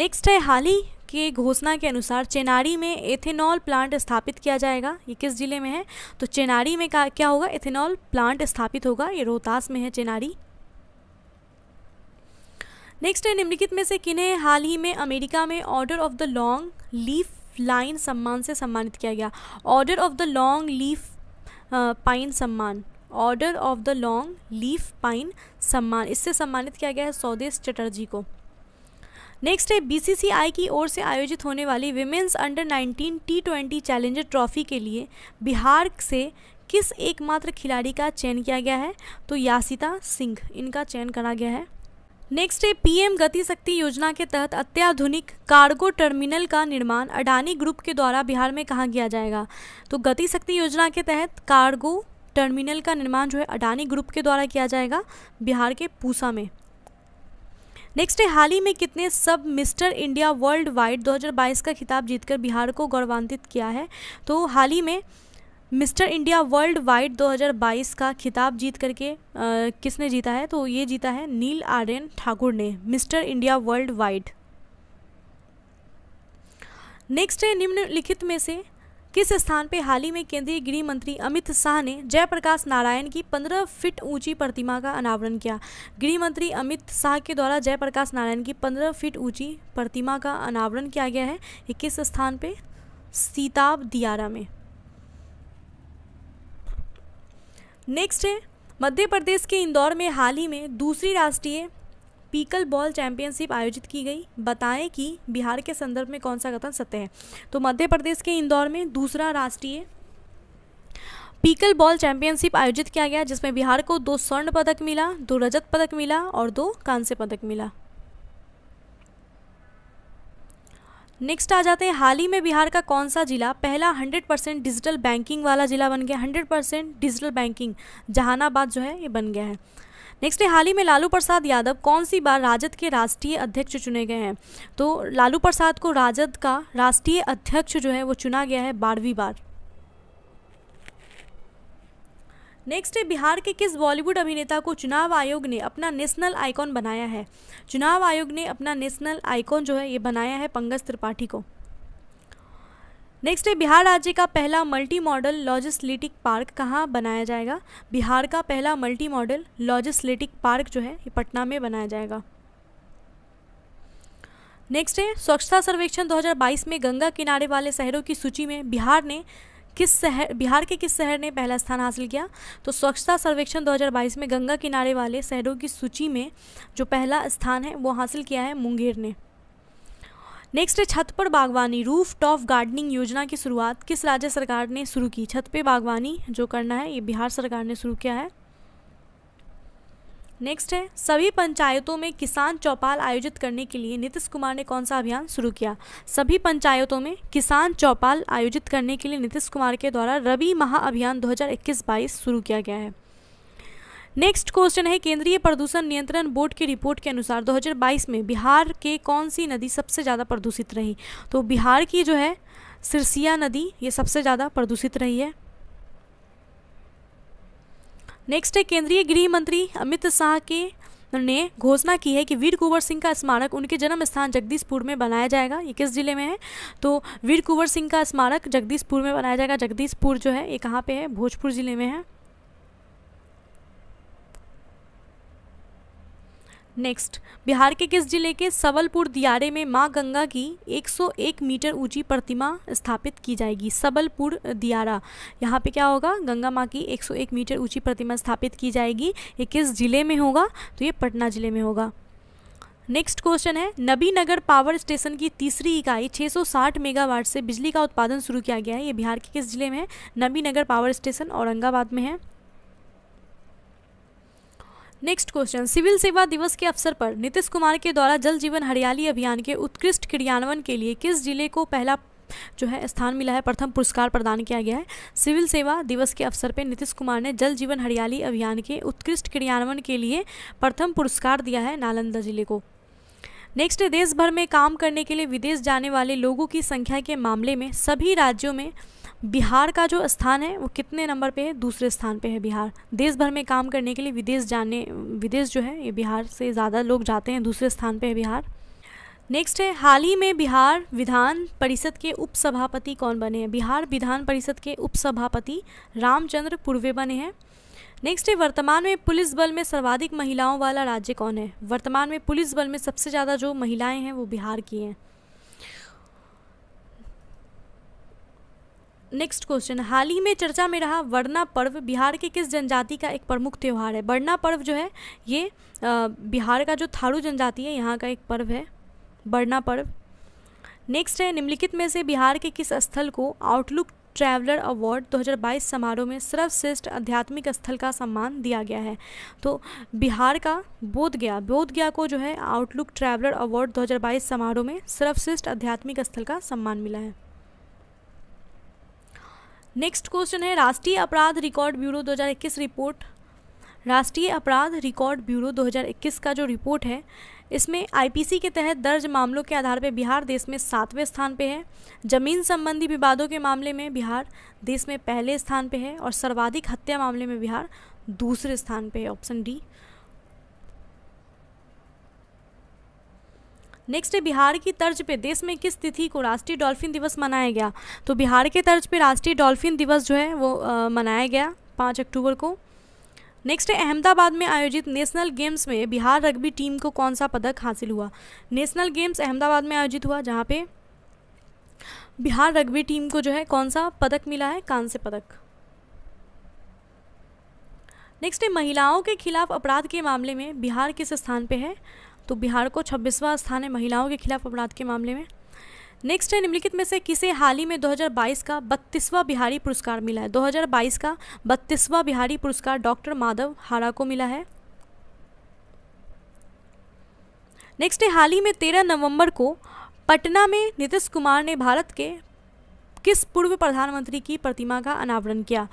नेक्स्ट है हाल ही के घोषणा के अनुसार चेनारी में एथेनॉल प्लांट स्थापित किया जाएगा ये किस जिले में है तो चेनारी में क्या होगा एथेनॉल प्लांट स्थापित होगा ये रोहतास में है चेनारी नेक्स्ट है निम्नलिखित में से किन्हें हाल ही में अमेरिका में order of the longleaf line सम्मान से सम्मानित किया गया order of the longleaf pine सम्मान order of the longleaf pine सम्मान इससे सम्मानित किया गया है स्वदेश चटर्जी को नेक्स्ट है बीसीसीआई की ओर से आयोजित होने वाली women's under 19 T twenty challenger trophy के लिए बिहार से किस एकमात्र खिलाड़ी का चयन किया गया है तो यासिता सिंह इनका चयन करा गया है नेक्स्ट है पीएम गति शक्ति योजना के तहत अत्याधुनिक कार्गो टर्मिनल का निर्माण अडानी ग्रुप के द्वारा बिहार में कहाँ किया जाएगा तो गति शक्ति योजना के तहत कार्गो टर्मिनल का निर्माण जो है अडानी ग्रुप के द्वारा किया जाएगा बिहार के पूसा में नेक्स्ट है हाल ही में कितने सब मिस्टर इंडिया वर्ल्ड वाइड दो का खिताब जीतकर बिहार को गौरवान्वित किया है तो हाल ही में मिस्टर इंडिया वर्ल्ड वाइड 2022 का खिताब जीत करके आ, किसने जीता है तो ये जीता है नील आर्यन ठाकुर ने mister India worldwide next है निम्नलिखित में से किस स्थान पर हाल ही में केंद्रीय गृह मंत्री अमित शाह ने जयप्रकाश नारायण की 15 फीट ऊंची प्रतिमा का अनावरण किया गृह मंत्री अमित शाह के द्वारा जयप्रकाश नारायण की 15 फीट ऊंची प्रतिमा का अनावरण किया गया है ये किस स्थान पे सीताब दियारा में नेक्स्ट है मध्य प्रदेश के इंदौर में हाल ही में दूसरी राष्ट्रीय पीकल बॉल चैंपियनशिप आयोजित की गई बताएं कि बिहार के संदर्भ में कौन सा कथन सत्य है तो मध्य प्रदेश के इंदौर में दूसरा राष्ट्रीय पीकल बॉल चैंपियनशिप आयोजित किया गया जिसमें बिहार को दो स्वर्ण पदक मिला दो रजत पदक मिला और दो कांस्य पदक मिला नेक्स्ट आ जाते हैं हाल ही में बिहार का कौन सा जिला पहला 100 परसेंट डिजिटल बैंकिंग वाला जिला बन गया 100 परसेंट डिजिटल बैंकिंग जहानाबाद जो है ये बन गया है नेक्स्ट है हाल ही में लालू प्रसाद यादव कौन सी बार राजद के राष्ट्रीय अध्यक्ष चुने गए हैं तो लालू प्रसाद को राजद का राष्ट्रीय अध्यक्ष जो है वो चुना गया है बारहवीं बार नेक्स्ट है बिहार के किस बॉलीवुड अभिनेता को चुनाव आयोग ने अपना नेशनल आइकॉन बनाया है चुनाव आयोग ने अपना नेशनल आइकॉन जो है ये बनाया है पंकज त्रिपाठी को नेक्स्ट है बिहार राज्य का पहला मल्टी मॉडल लॉजिस्लिटिक पार्क कहाँ बनाया जाएगा बिहार का पहला मल्टी मॉडल लॉजिस्लिटिक पार्क जो है ये पटना में बनाया जाएगा नेक्स्ट है स्वच्छता सर्वेक्षण 2022 में गंगा किनारे वाले शहरों की सूची में बिहार ने किस शहर बिहार के किस शहर ने पहला स्थान हासिल किया तो स्वच्छता सर्वेक्षण 2022 में गंगा किनारे वाले शहरों की सूची में जो पहला स्थान है वो हासिल किया है मुंगेर ने नेक्स्ट है छत पर बागवानी रूफ टॉप गार्डनिंग योजना की शुरुआत किस राज्य सरकार ने शुरू की छत पे बागवानी जो करना है ये बिहार सरकार ने शुरू किया है नेक्स्ट है सभी पंचायतों में किसान चौपाल आयोजित करने के लिए नीतीश कुमार ने कौन सा अभियान शुरू किया सभी पंचायतों में किसान चौपाल आयोजित करने के लिए नीतीश कुमार के द्वारा रवि महा अभियान 2021-22 शुरू किया गया है नेक्स्ट क्वेश्चन है केंद्रीय प्रदूषण नियंत्रण बोर्ड की रिपोर्ट के अनुसार 2022 में बिहार के कौन सी नदी सबसे ज़्यादा प्रदूषित रही तो बिहार की जो है सिरसिया नदी ये सबसे ज़्यादा प्रदूषित रही है नेक्स्ट है केंद्रीय गृह मंत्री अमित शाह के ने घोषणा की है कि वीर कुंवर सिंह का स्मारक उनके जन्म स्थान जगदीशपुर में बनाया जाएगा ये किस जिले में है तो वीर कुंवर सिंह का स्मारक जगदीशपुर में बनाया जाएगा जगदीशपुर जो है ये कहाँ पे है भोजपुर जिले में है नेक्स्ट बिहार के किस जिले के सबलपुर दियारे में माँ गंगा की 101 मीटर ऊंची प्रतिमा स्थापित की जाएगी सबलपुर दियारा यहाँ पे क्या होगा गंगा माँ की 101 मीटर ऊंची प्रतिमा स्थापित की जाएगी ये किस जिले में होगा तो ये पटना जिले में होगा नेक्स्ट क्वेश्चन है नबी नगर पावर स्टेशन की तीसरी इकाई 660 मेगावाट से बिजली का उत्पादन शुरू किया गया है ये बिहार के किस जिले में है नबी नगर पावर स्टेशन औरंगाबाद में है नेक्स्ट क्वेश्चन सिविल सेवा दिवस के अवसर पर नीतीश कुमार के द्वारा जल जीवन हरियाली अभियान के उत्कृष्ट क्रियान्वयन के लिए किस जिले को पहला जो है स्थान मिला है प्रथम पुरस्कार प्रदान किया गया है सिविल सेवा दिवस के अवसर पर नीतीश कुमार ने जल जीवन हरियाली अभियान के उत्कृष्ट क्रियान्वयन के लिए प्रथम पुरस्कार दिया है नालंदा जिले को नेक्स्ट देश भर में काम करने के लिए विदेश जाने वाले लोगों की संख्या के मामले में सभी राज्यों में बिहार का जो स्थान है वो कितने नंबर पे है दूसरे स्थान पे है बिहार देश भर में काम करने के लिए विदेश जाने विदेश जो है ये बिहार से ज़्यादा लोग जाते हैं दूसरे स्थान पे है बिहार नेक्स्ट है हाल ही में बिहार विधान परिषद के उपसभापति कौन बने हैं बिहार विधान परिषद के उपसभापति रामचंद्र पूर्वे बने हैं नेक्स्ट है वर्तमान में पुलिस बल में सर्वाधिक महिलाओं वाला राज्य कौन है वर्तमान में पुलिस बल में सबसे ज़्यादा जो महिलाएं हैं वो बिहार की हैं नेक्स्ट क्वेश्चन हाल ही में चर्चा में रहा वरना पर्व बिहार के किस जनजाति का एक प्रमुख त्यौहार है वरना पर्व जो है ये बिहार का जो थारू जनजाति है यहाँ का एक पर्व है वरना पर्व नेक्स्ट है निम्नलिखित में से बिहार के किस स्थल को आउटलुक ट्रैवलर अवार्ड 2022 समारोह में सर्वश्रेष्ठ आध्यात्मिक स्थल का सम्मान दिया गया है तो बिहार का बोध गया बोध गया को जो है आउटलुक ट्रैवलर अवार्ड 2022 समारोह में सर्वश्रेष्ठ आध्यात्मिक स्थल का सम्मान मिला है नेक्स्ट क्वेश्चन है राष्ट्रीय अपराध रिकॉर्ड ब्यूरो 2021 रिपोर्ट राष्ट्रीय अपराध रिकॉर्ड ब्यूरो 2021 का जो रिपोर्ट है इसमें आईपीसी के तहत दर्ज मामलों के आधार पर बिहार देश में सातवें स्थान पर है जमीन संबंधी विवादों के मामले में बिहार देश में पहले स्थान पर है और सर्वाधिक हत्या मामले में बिहार दूसरे स्थान पर है ऑप्शन डी नेक्स्ट है बिहार की तर्ज पे देश में किस तिथि को राष्ट्रीय डॉल्फिन दिवस मनाया गया तो बिहार के तर्ज पे राष्ट्रीय डॉल्फिन दिवस जो है वो आ, मनाया गया पाँच अक्टूबर को नेक्स्ट है अहमदाबाद में आयोजित नेशनल गेम्स में बिहार रग्बी टीम को कौन सा पदक हासिल हुआ नेशनल गेम्स अहमदाबाद में आयोजित हुआ जहाँ पे बिहार रग्बी टीम को जो है कौन सा पदक मिला है कांस्य पदक नेक्स्ट है महिलाओं के खिलाफ अपराध के मामले में बिहार किस स्थान पे है तो बिहार को छब्बीसवां स्थान है महिलाओं के खिलाफ अपराध के मामले में नेक्स्ट है निम्नलिखित में से किसे हाल ही में 2022 का बत्तीसवां बिहारी पुरस्कार मिला है 2022 का बत्तीसवां बिहारी पुरस्कार डॉक्टर माधव हारा को मिला है नेक्स्ट है हाल ही में 13 नवंबर को पटना में नीतीश कुमार ने भारत के किस पूर्व प्रधानमंत्री की प्रतिमा का अनावरण किया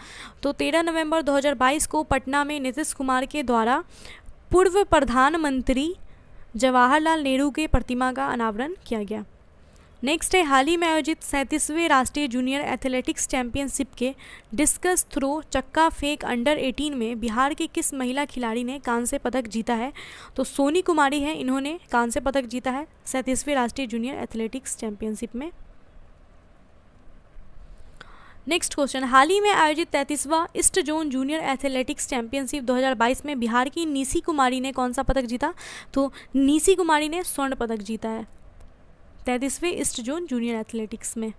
तो 13 नवंबर 2022 को पटना में नीतीश कुमार के द्वारा पूर्व प्रधानमंत्री जवाहरलाल नेहरू की प्रतिमा का अनावरण किया गया नेक्स्ट है हाल ही में आयोजित सैंतीसवें राष्ट्रीय जूनियर एथलेटिक्स चैंपियनशिप के डिस्कस थ्रो चक्का फेंक अंडर 18 में बिहार की किस महिला खिलाड़ी ने कांस्य पदक जीता है तो सोनी कुमारी है इन्होंने कांस्य पदक जीता है सैंतीसवें राष्ट्रीय जूनियर एथलेटिक्स चैंपियनशिप में नेक्स्ट क्वेश्चन हाल ही में आयोजित तैतीसवां east zone junior athletics championship 2022 में बिहार की निसी कुमारी ने कौन सा पदक जीता तो निसी कुमारी ने स्वर्ण पदक जीता है तैतीसवें ईस्ट जोन जूनियर एथलेटिक्स में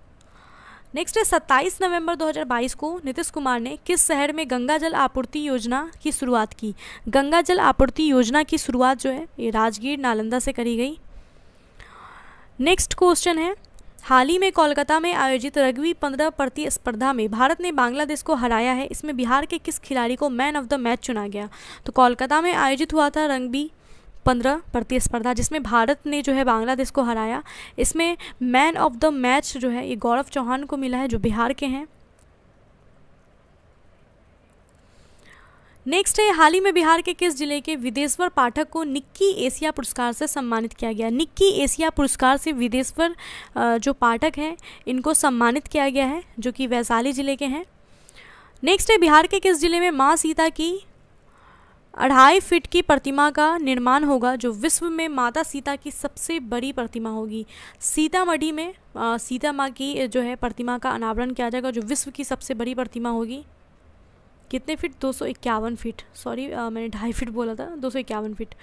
नेक्स्ट है सत्ताईस नवंबर 2022 को नीतीश कुमार ने किस शहर में गंगा जल आपूर्ति योजना की शुरुआत की गंगा जल आपूर्ति योजना की शुरुआत जो है ये राजगीर नालंदा से करी गई नेक्स्ट क्वेश्चन है हाल ही में कोलकाता में आयोजित रग्बी पंद्रह प्रतिस्पर्धा में भारत ने बांग्लादेश को हराया है इसमें बिहार के किस खिलाड़ी को मैन ऑफ द मैच चुना गया तो कोलकाता में आयोजित हुआ था रग्बी पंद्रह प्रतिस्पर्धा जिसमें भारत ने जो है बांग्लादेश को हराया इसमें मैन ऑफ द मैच जो है ये गौरव चौहान को मिला है जो बिहार के हैं नेक्स्ट है हाल ही में बिहार के किस जिले के विदेश्वर पाठक को निक्की एशिया पुरस्कार से सम्मानित किया गया निक्की एशिया पुरस्कार से विदेश्वर जो पाठक हैं इनको सम्मानित किया गया है जो कि वैशाली जिले के हैं नेक्स्ट है बिहार के किस जिले में माँ सीता की अढ़ाई फीट की प्रतिमा का निर्माण होगा जो विश्व में माता सीता की सबसे बड़ी प्रतिमा होगी सीतामढ़ी में आ, सीता माँ की जो है प्रतिमा का अनावरण किया जाएगा जो विश्व की सबसे बड़ी प्रतिमा होगी कितने फीट दो सौ इक्यावन फीट सॉरी मैंने ढाई फीट बोला था दो सौ इक्यावन फीट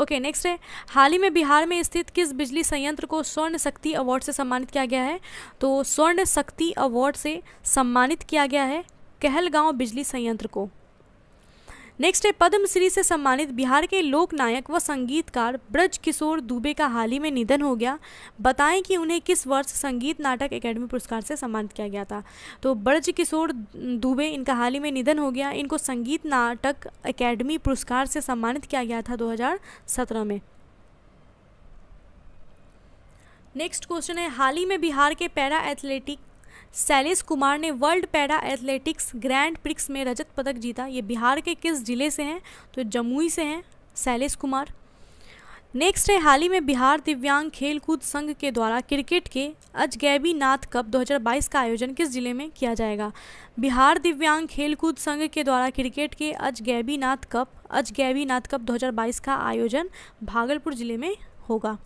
ओके नेक्स्ट है हाल ही में बिहार में स्थित किस बिजली संयंत्र को स्वर्ण शक्ति अवार्ड से सम्मानित किया गया है तो स्वर्ण शक्ति अवार्ड से सम्मानित किया गया है कहलगांव बिजली संयंत्र को नेक्स्ट है पद्मश्री से सम्मानित बिहार के लोक नायक व संगीतकार ब्रज किशोर दुबे का हाल ही में निधन हो गया बताएं कि उन्हें किस वर्ष संगीत नाटक एकेडमी पुरस्कार से सम्मानित किया गया था तो ब्रज किशोर दुबे इनका हाल ही में निधन हो गया इनको संगीत नाटक एकेडमी पुरस्कार से सम्मानित किया गया था दो में नेक्स्ट क्वेश्चन है हाल ही में बिहार के पैरा एथलेटिक शैलेश कुमार ने world para athletics grand prix में रजत पदक जीता ये बिहार के किस ज़िले से हैं तो जमुई से हैं शैलेश कुमार नेक्स्ट है हाल ही में बिहार दिव्यांग खेलकूद संघ के द्वारा क्रिकेट के अजगैबी नाथ कप 2022 का आयोजन किस जिले में किया जाएगा बिहार दिव्यांग खेलकूद संघ के द्वारा क्रिकेट के अजगैबी नाथ कप अजगैबी नाथ कप 2022 का आयोजन भागलपुर जिले में होगा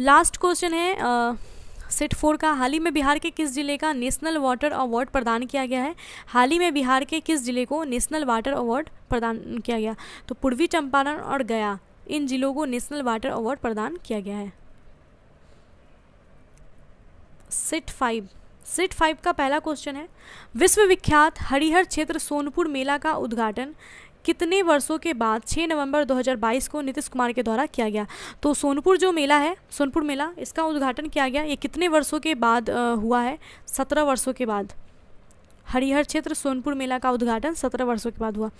लास्ट क्वेश्चन है आ, सेट फोर का हाल ही में बिहार के किस जिले का नेशनल वाटर अवार्ड प्रदान किया गया है हाल ही में बिहार के किस जिले को नेशनल वाटर अवार्ड प्रदान किया गया तो पूर्वी चंपारण और गया इन जिलों को नेशनल वाटर अवार्ड प्रदान किया गया है सेट फाइव सेट फाइव का पहला क्वेश्चन है विश्वविख्यात हरिहर क्षेत्र सोनपुर मेला का उद्घाटन कितने वर्षों के बाद 6 नवंबर 2022 को नीतीश कुमार के द्वारा किया गया तो सोनपुर जो मेला है सोनपुर मेला इसका उद्घाटन किया गया ये कितने वर्षों के बाद हुआ है सत्रह वर्षों के बाद हरिहर क्षेत्र सोनपुर मेला का उद्घाटन सत्रह वर्षों के बाद हुआ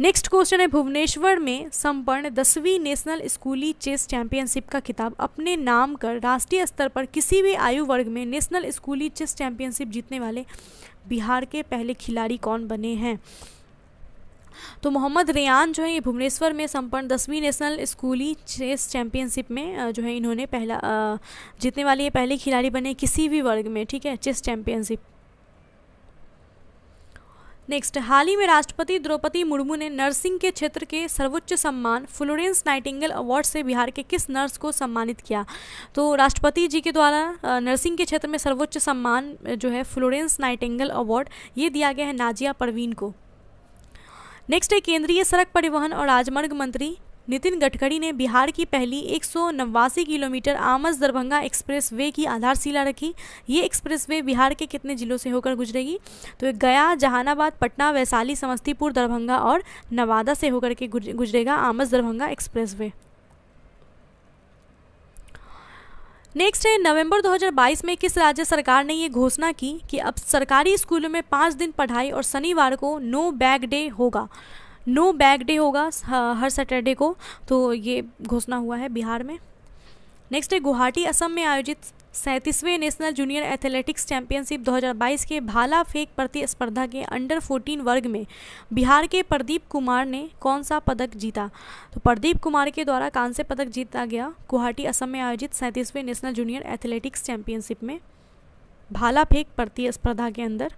नेक्स्ट क्वेश्चन है भुवनेश्वर में संपन्न दसवीं नेशनल स्कूली चेस चैंपियनशिप का खिताब अपने नाम कर राष्ट्रीय स्तर पर किसी भी आयु वर्ग में नेशनल स्कूली चेस चैंपियनशिप जीतने वाले बिहार के पहले खिलाड़ी कौन बने हैं तो मोहम्मद रेयान जो है ये भुवनेश्वर में संपन्न दसवीं नेशनल स्कूली चेस चैम्पियनशिप में जो है इन्होंने पहला जीतने वाले ये पहले खिलाड़ी बने किसी भी वर्ग में ठीक है चेस चैंपियनशिप नेक्स्ट हाल ही में राष्ट्रपति द्रौपदी मुर्मू ने नर्सिंग के क्षेत्र के सर्वोच्च सम्मान फ्लोरेंस नाइटिंगल अवार्ड से बिहार के किस नर्स को सम्मानित किया तो राष्ट्रपति जी के द्वारा नर्सिंग के क्षेत्र में सर्वोच्च सम्मान जो है फ्लोरेंस नाइटिंगल अवार्ड ये दिया गया है नाजिया परवीन को नेक्स्ट है केंद्रीय सड़क परिवहन और राजमार्ग मंत्री नितिन गडकरी ने बिहार की पहली एक kilometre Amas Darbhanga expressway की आधारशिला रखी ये एक्सप्रेस वे बिहार के कितने जिलों से होकर गुजरेगी तो गया जहानाबाद पटना वैशाली समस्तीपुर दरभंगा और नवादा से होकर के गुजरेगा Amas Darbhanga expressway next है नवंबर 2022 में किस राज्य सरकार ने ये घोषणा की कि अब सरकारी स्कूलों में पाँच दिन पढ़ाई और शनिवार को नो बैग डे होगा नो बैग डे होगा हर सैटरडे को तो ये घोषणा हुआ है बिहार में नेक्स्ट है गुवाहाटी असम में आयोजित सैंतीसवें नेशनल जूनियर एथलेटिक्स चैंपियनशिप 2022 के भाला फेंक प्रतिस्पर्धा के अंडर 14 वर्ग में बिहार के प्रदीप कुमार ने कौन सा पदक जीता तो प्रदीप कुमार के द्वारा कांस्य पदक जीता गया गुवाहाटी असम में आयोजित सैंतीसवें नेशनल जूनियर एथलेटिक्स चैंपियनशिप में भाला फेंक प्रतिस्पर्धा के अंदर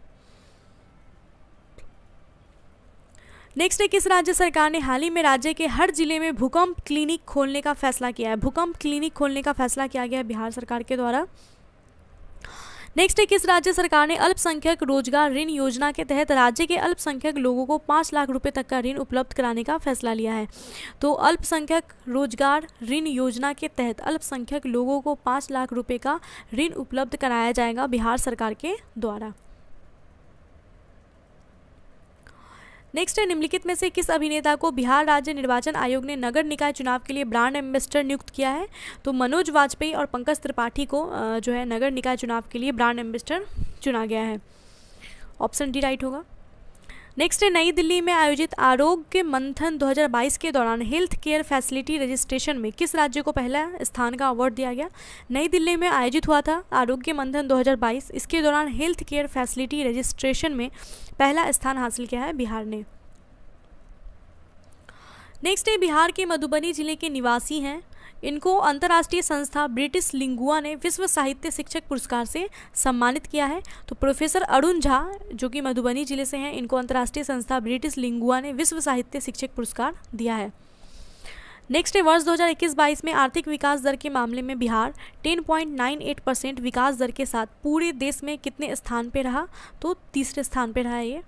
नेक्स्ट है किस राज्य सरकार ने हाल ही में राज्य के हर जिले में भूकंप क्लिनिक खोलने का फैसला किया है भूकंप क्लिनिक खोलने का फैसला किया गया है बिहार सरकार के द्वारा नेक्स्ट है किस राज्य सरकार ने अल्पसंख्यक रोजगार ऋण योजना के तहत राज्य के अल्पसंख्यक लोगों को पाँच लाख रुपए तक का ऋण उपलब्ध कराने का फैसला लिया है तो अल्पसंख्यक रोजगार ऋण योजना के तहत अल्पसंख्यक लोगों को पाँच लाख रुपए का ऋण उपलब्ध कराया जाएगा बिहार सरकार के द्वारा नेक्स्ट है निम्नलिखित में से किस अभिनेता को बिहार राज्य निर्वाचन आयोग ने नगर निकाय चुनाव के लिए ब्रांड एम्बेसडर नियुक्त किया है तो मनोज वाजपेयी और पंकज त्रिपाठी को जो है नगर निकाय चुनाव के लिए ब्रांड एम्बेसडर चुना गया है ऑप्शन डी राइट होगा नेक्स्ट है नई दिल्ली में आयोजित आरोग्य मंथन 2022 के दौरान हेल्थ केयर फैसिलिटी रजिस्ट्रेशन में किस राज्य को पहला स्थान का अवार्ड दिया गया नई दिल्ली में आयोजित हुआ था आरोग्य मंथन 2022 इसके दौरान हेल्थ केयर फैसिलिटी रजिस्ट्रेशन में पहला स्थान हासिल किया है बिहार ने नेक्स्ट है बिहार के मधुबनी जिले के निवासी हैं इनको अंतर्राष्ट्रीय संस्था ब्रिटिश लिंगुआ ने विश्व साहित्य शिक्षक पुरस्कार से सम्मानित किया है तो प्रोफेसर अरुण झा जो कि मधुबनी जिले से हैं इनको अंतर्राष्ट्रीय संस्था ब्रिटिश लिंगुआ ने विश्व साहित्य शिक्षक पुरस्कार दिया है नेक्स्ट है वर्ष 2021-22 में आर्थिक विकास दर के मामले में बिहार 10.98 परसेंट विकास दर के साथ पूरे देश में कितने स्थान पर रहा तो तीसरे स्थान पर रहा ये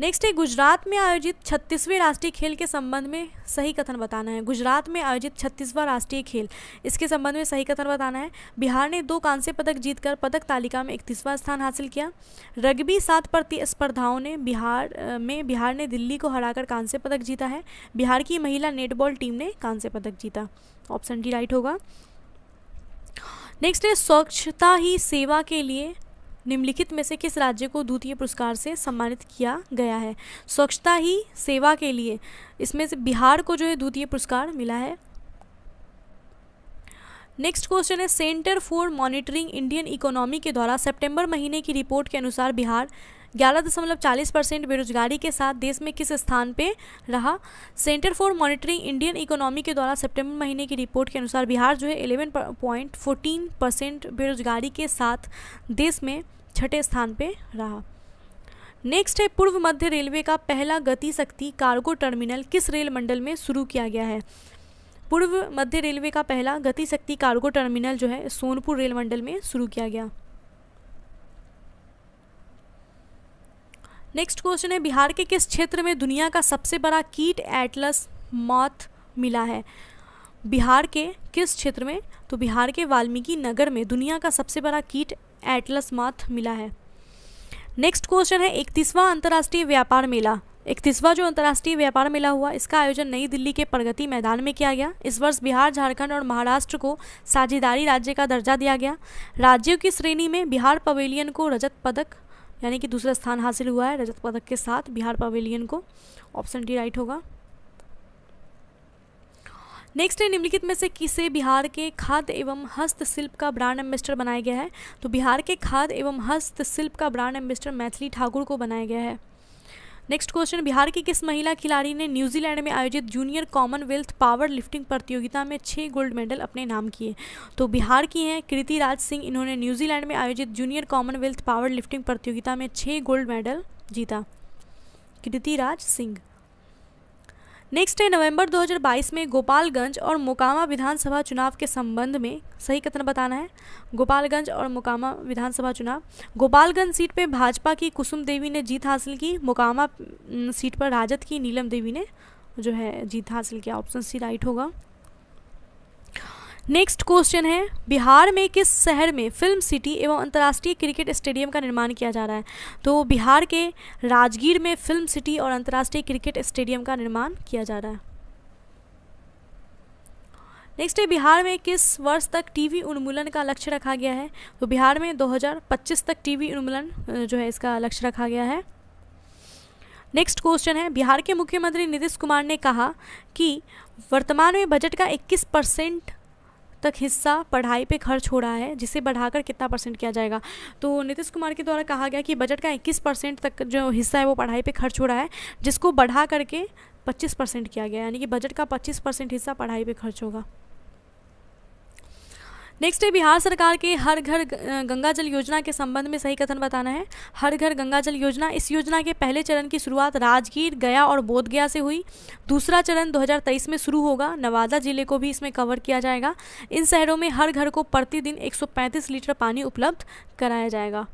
नेक्स्ट है गुजरात में आयोजित छत्तीसवें राष्ट्रीय खेल के संबंध में सही कथन बताना है गुजरात में आयोजित छत्तीसवां राष्ट्रीय खेल इसके संबंध में सही कथन बताना है बिहार ने दो कांस्य पदक जीतकर पदक तालिका में इकतीसवां स्थान हासिल किया रग्बी सात प्रतिस्पर्धाओं ने बिहार में बिहार ने दिल्ली को हराकर कांस्य पदक जीता है बिहार की महिला नेटबॉल टीम ने कांस्य पदक जीता ऑप्शन डी राइट होगा नेक्स्ट है स्वच्छता ही सेवा के लिए निम्नलिखित में से किस राज्य को द्वितीय पुरस्कार से सम्मानित किया गया है स्वच्छता ही सेवा के लिए इसमें से बिहार को जो है द्वितीय पुरस्कार मिला है नेक्स्ट क्वेश्चन है centre for monitoring Indian economy के द्वारा सितंबर महीने की रिपोर्ट के अनुसार बिहार ग्यारह दशमलव चालीस परसेंट बेरोजगारी के साथ देश में किस स्थान पर रहा centre for monitoring Indian economy के द्वारा सितंबर महीने की रिपोर्ट के अनुसार बिहार जो है एलेवन पॉइंट फोर्टीन परसेंट बेरोजगारी के साथ देश में छठे स्थान पे रहा नेक्स्ट है पूर्व मध्य रेलवे का पहला गति शक्ति कार्गो टर्मिनल किस रेल मंडल में शुरू किया गया है पूर्व मध्य रेलवे का पहला गति शक्ति कार्गो टर्मिनल जो है सोनपुर रेल मंडल में शुरू किया गया नेक्स्ट क्वेश्चन है बिहार के किस क्षेत्र में दुनिया का सबसे बड़ा कीट एटलस मॉथ मिला है बिहार के किस क्षेत्र में तो बिहार के वाल्मीकि नगर में दुनिया का सबसे बड़ा कीट एटलस मॉथ मिला है नेक्स्ट क्वेश्चन है इकतीसवां अंतर्राष्ट्रीय व्यापार मेला इकतीसवां जो अंतर्राष्ट्रीय व्यापार मेला हुआ इसका आयोजन नई दिल्ली के प्रगति मैदान में किया गया इस वर्ष बिहार झारखंड और महाराष्ट्र को साझेदारी राज्य का दर्जा दिया गया राज्यों की श्रेणी में बिहार पवेलियन को रजत पदक यानी कि दूसरा स्थान हासिल हुआ है रजत पदक के साथ बिहार पवेलियन को ऑप्शन डी राइट होगा नेक्स्ट है निम्नलिखित में से किसे बिहार के खाद्य एवं हस्तशिल्प का ब्रांड एम्बेसडर बनाया गया है तो बिहार के खाद्य एवं हस्तशिल्प का ब्रांड एम्बेसडर मैथिली ठाकुर को बनाया गया है नेक्स्ट क्वेश्चन बिहार की किस महिला खिलाड़ी ने न्यूजीलैंड में आयोजित जूनियर कॉमनवेल्थ पावर लिफ्टिंग प्रतियोगिता में छः गोल्ड मेडल अपने नाम किए तो बिहार की हैं कृति राज सिंह इन्होंने न्यूजीलैंड में आयोजित जूनियर कॉमनवेल्थ पावर लिफ्टिंग प्रतियोगिता में छः गोल्ड मेडल जीता कृति राज सिंह नेक्स्ट है नवंबर 2022 में गोपालगंज और मोकामा विधानसभा चुनाव के संबंध में सही कथन बताना है गोपालगंज और मोकामा विधानसभा चुनाव गोपालगंज सीट पर भाजपा की कुसुम देवी ने जीत हासिल की मोकामा सीट पर राजद की नीलम देवी ने जो है जीत हासिल किया ऑप्शन सी राइट होगा नेक्स्ट क्वेश्चन है बिहार में किस शहर में फिल्म सिटी एवं अंतर्राष्ट्रीय क्रिकेट स्टेडियम का निर्माण किया जा रहा है तो बिहार के राजगीर में फिल्म सिटी और अंतर्राष्ट्रीय क्रिकेट स्टेडियम का निर्माण किया जा रहा है नेक्स्ट है बिहार में किस वर्ष तक टीवी उन्मूलन का लक्ष्य रखा गया है तो बिहार में 2025 तक टीवी उन्मूलन जो है इसका लक्ष्य रखा गया है नेक्स्ट क्वेश्चन है बिहार के मुख्यमंत्री नीतीश कुमार ने कहा कि वर्तमान में बजट का 21 परसेंट तक हिस्सा पढ़ाई पे खर्च हो रहा है जिसे बढ़ाकर कितना परसेंट किया जाएगा तो नीतीश कुमार के द्वारा कहा गया कि बजट का इक्कीस परसेंट तक जो हिस्सा है वो पढ़ाई पे खर्च हो रहा है जिसको बढ़ा करके पच्चीस परसेंट किया गया यानी कि बजट का पच्चीस परसेंट हिस्सा पढ़ाई पे खर्च होगा नेक्स्ट है बिहार सरकार के हर घर गंगा जल योजना के संबंध में सही कथन बताना है हर घर गंगा जल योजना इस योजना के पहले चरण की शुरुआत राजगीर गया और बोधगया से हुई दूसरा चरण 2023 में शुरू होगा नवादा जिले को भी इसमें कवर किया जाएगा इन शहरों में हर घर को प्रतिदिन 135 लीटर पानी उपलब्ध कराया जाएगा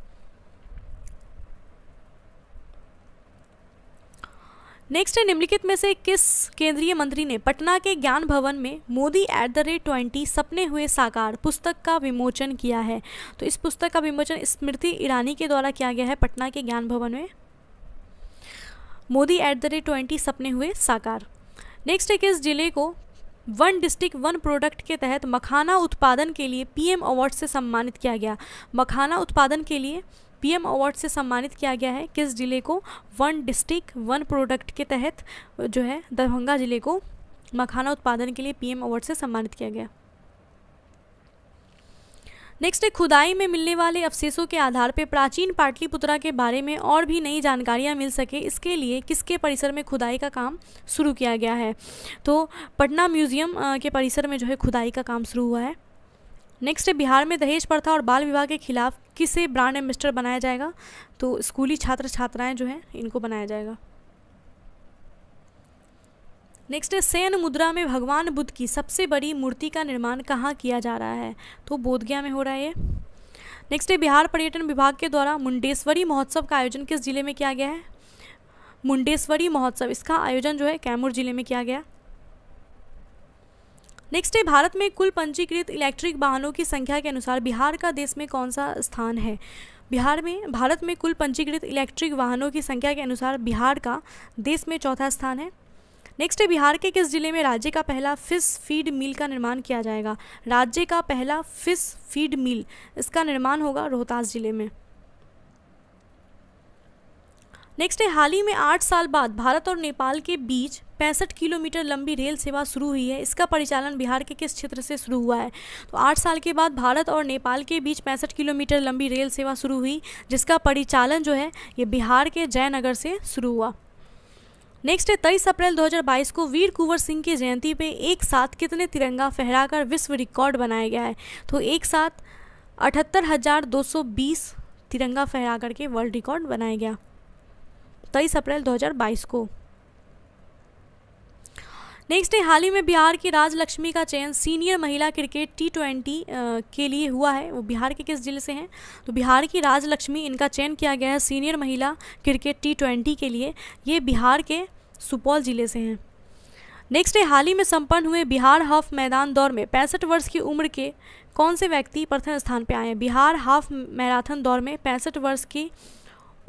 नेक्स्ट है निम्नलिखित में से किस केंद्रीय मंत्री ने पटना के ज्ञान भवन में Modi at the rate twenty सपने हुए साकार पुस्तक का विमोचन किया है तो इस पुस्तक का विमोचन स्मृति ईरानी के द्वारा किया गया है पटना के ज्ञान भवन में Modi at the rate twenty सपने हुए साकार नेक्स्ट है किस जिले को वन डिस्ट्रिक्ट वन प्रोडक्ट के तहत मखाना उत्पादन के लिए पीएम अवार्ड से सम्मानित किया गया मखाना उत्पादन के लिए पीएम अवार्ड से सम्मानित किया गया है किस ज़िले को वन डिस्ट्रिक्ट वन प्रोडक्ट के तहत जो है दरभंगा ज़िले को मखाना उत्पादन के लिए पीएम अवार्ड से सम्मानित किया गया नेक्स्ट है खुदाई में मिलने वाले अवशेषों के आधार पर प्राचीन पाटलिपुत्रा के बारे में और भी नई जानकारियाँ मिल सके इसके लिए किसके परिसर में खुदाई का काम शुरू किया गया है तो पटना म्यूज़ियम के परिसर में जो है खुदाई का काम शुरू हुआ है नेक्स्ट है बिहार में दहेज प्रथा और बाल विवाह के खिलाफ किसे ब्रांड एम्बेसडर बनाया जाएगा तो स्कूली छात्र छात्राएं जो हैं इनको बनाया जाएगा नेक्स्ट है सैन मुद्रा में भगवान बुद्ध की सबसे बड़ी मूर्ति का निर्माण कहाँ किया जा रहा है तो बोधगया में हो रहा है ये नेक्स्ट है बिहार पर्यटन विभाग के द्वारा मुंडेश्वरी महोत्सव का आयोजन किस जिले में किया गया है मुंडेश्वरी महोत्सव इसका आयोजन जो है कैमूर जिले में किया गया नेक्स्ट है भारत में कुल पंजीकृत इलेक्ट्रिक वाहनों की संख्या के अनुसार बिहार का देश में कौन सा स्थान है बिहार में भारत में कुल पंजीकृत इलेक्ट्रिक वाहनों की संख्या के अनुसार बिहार का देश में चौथा स्थान है नेक्स्ट है बिहार के किस जिले में राज्य का पहला फिश फीड मिल का निर्माण किया जाएगा राज्य का पहला फिश फीड मिल इसका निर्माण होगा रोहतास जिले में नेक्स्ट है हाल ही में आठ साल बाद भारत और नेपाल के बीच पैंसठ किलोमीटर लंबी रेल सेवा शुरू हुई है इसका परिचालन बिहार के किस क्षेत्र से शुरू हुआ है तो आठ साल के बाद भारत और नेपाल के बीच पैंसठ किलोमीटर लंबी रेल सेवा शुरू हुई जिसका परिचालन जो है ये बिहार के जयनगर से शुरू हुआ नेक्स्ट है तेईस अप्रैल 2022 को वीर कुंवर सिंह की जयंती पे एक साथ कितने तिरंगा फहराकर विश्व रिकॉर्ड बनाया गया है तो एक साथ अठहत्तर हजार दो सौ बीस तिरंगा फहरा करके वर्ल्ड रिकॉर्ड बनाया गया तेईस अप्रैल 2022 को नेक्स्ट है हाल ही में बिहार की राजलक्ष्मी का चयन सीनियर महिला क्रिकेट टी ट्वेंटी के लिए हुआ है वो बिहार के किस जिले से हैं तो बिहार की राजलक्ष्मी इनका चयन किया गया है सीनियर महिला क्रिकेट टी ट्वेंटी के लिए ये बिहार के सुपौल जिले से हैं नेक्स्ट है हाल ही में संपन्न हुए बिहार हाफ मैदान दौड़ में पैंसठ वर्ष की उम्र के कौन से व्यक्ति प्रथम स्थान पर आए हैं बिहार हाफ मैराथन दौड़ में पैंसठ वर्ष की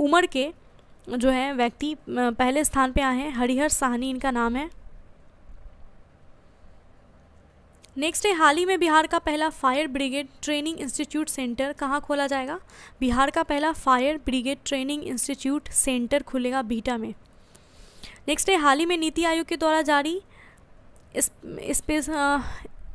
उम्र के जो है व्यक्ति पहले स्थान पे आए हैं हरिहर साहनी इनका नाम है नेक्स्ट है हाल ही में बिहार का पहला fire brigade training institute centre कहाँ खोला जाएगा बिहार का पहला fire brigade training institute centre खुलेगा बीटा में नेक्स्ट है हाल ही में नीति आयोग के द्वारा जारी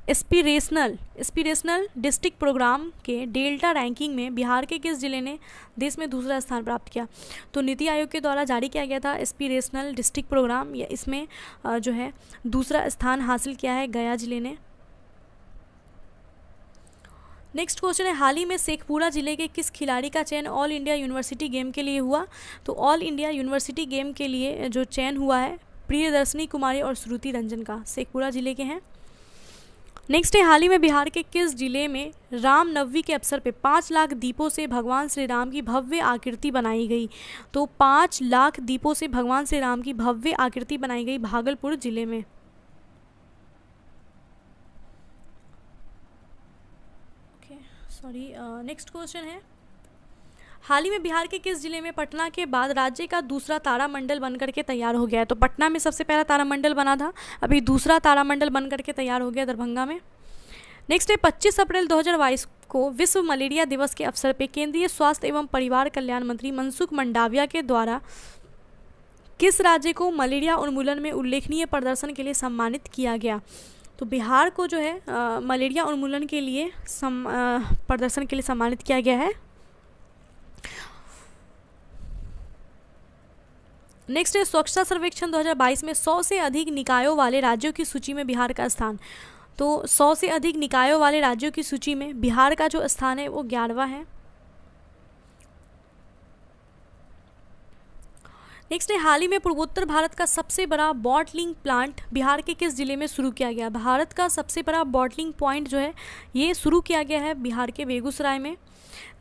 एस्पिरेशनल एस्पिरेशनल डिस्ट्रिक्ट प्रोग्राम के डेल्टा रैंकिंग में बिहार के किस जिले ने देश में दूसरा स्थान प्राप्त किया तो नीति आयोग के द्वारा जारी किया गया था एस्पिरेशनल डिस्ट्रिक्ट प्रोग्राम या इसमें जो है दूसरा स्थान हासिल किया है गया जिले ने नेक्स्ट क्वेश्चन है हाल ही में शेखपुरा जिले के किस खिलाड़ी का चयन ऑल इंडिया यूनिवर्सिटी गेम के लिए हुआ तो ऑल इंडिया यूनिवर्सिटी गेम के लिए जो चयन हुआ है प्रियदर्शनी कुमारी और श्रुति रंजन का शेखपुरा जिले के हैं नेक्स्ट है हाल ही में बिहार के किस जिले में राम के अवसर पे पाँच लाख दीपों से भगवान श्री राम की भव्य आकृति बनाई गई तो पाँच लाख दीपों से भगवान श्री राम की भव्य आकृति बनाई गई भागलपुर जिले में सॉरी नेक्स्ट क्वेश्चन है हाल ही में बिहार के किस जिले में पटना के बाद राज्य का दूसरा तारामंडल बनकर के तैयार हो गया है तो पटना में सबसे पहला तारामंडल बना था अभी दूसरा तारामंडल बनकर के तैयार हो गया दरभंगा में नेक्स्ट है 25 अप्रैल 2022 को विश्व मलेरिया दिवस के अवसर पर केंद्रीय स्वास्थ्य एवं परिवार कल्याण मंत्री मनसुख मंडाविया के द्वारा किस राज्य को मलेरिया उन्मूलन में उल्लेखनीय प्रदर्शन के लिए सम्मानित किया गया तो बिहार को जो है आ, मलेरिया उन्मूलन के लिए सम आ, प्रदर्शन के लिए सम्मानित किया गया है नेक्स्ट है स्वच्छता सर्वेक्षण 2022 में 100 से अधिक निकायों वाले राज्यों की सूची में बिहार का स्थान तो 100 से अधिक निकायों वाले राज्यों की सूची में बिहार का जो स्थान है वो ग्यारहवा है नेक्स्ट है हाल ही में पूर्वोत्तर भारत का सबसे बड़ा बॉटलिंग प्लांट बिहार के किस जिले में शुरू किया गया भारत का सबसे बड़ा बॉटलिंग पॉइंट जो है ये शुरू किया गया है बिहार के बेगूसराय में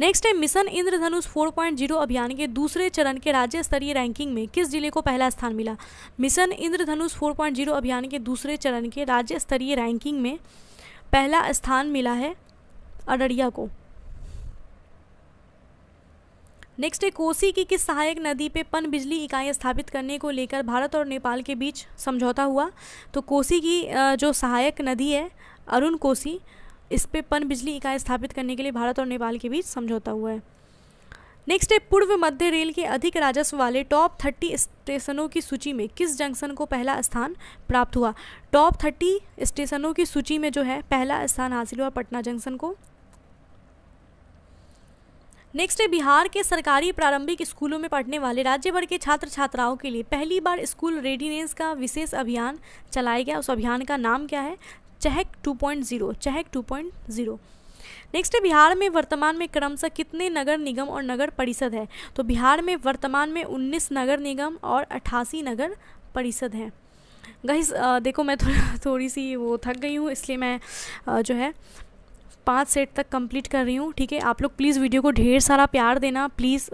नेक्स्ट है मिशन इंद्रधनुष 4.0 अभियान के दूसरे चरण के राज्य स्तरीय रैंकिंग में किस जिले को पहला स्थान मिला मिशन इंद्रधनुष 4.0 अभियान के दूसरे चरण के राज्य स्तरीय रैंकिंग में पहला स्थान मिला है अररिया को नेक्स्ट है कोसी की किस सहायक नदी पे पन बिजली इकाई स्थापित करने को लेकर भारत और नेपाल के बीच समझौता हुआ तो कोसी की जो सहायक नदी है अरुण कोसी इस पे पन बिजली इकाई स्थापित करने के लिए भारत और नेपाल के बीच समझौता हुआ है नेक्स्ट है पूर्व मध्य रेल के अधिक राजस्व वाले टॉप थर्टी स्टेशनों की सूची में किस जंक्शन को पहला स्थान प्राप्त हुआ टॉप थर्टी स्टेशनों की सूची में जो है पहला स्थान हासिल हुआ पटना जंक्शन को नेक्स्ट है बिहार के सरकारी प्रारंभिक स्कूलों में पढ़ने वाले राज्य भर के छात्र छात्राओं के लिए पहली बार स्कूल रेडीनेस का विशेष अभियान चलाया गया उस अभियान का नाम क्या है चहक 2.0 चहक 2.0 नेक्स्ट है बिहार में वर्तमान में क्रमशः कितने नगर निगम और नगर परिषद है तो बिहार में वर्तमान में उन्नीस नगर निगम और अट्ठासी नगर परिषद हैं गई देखो मैं थोड़ी सी वो थक गई हूँ इसलिए मैं जो है पाँच सेट तक कंप्लीट कर रही हूँ ठीक है आप लोग प्लीज़ वीडियो को ढेर सारा प्यार देना प्लीज़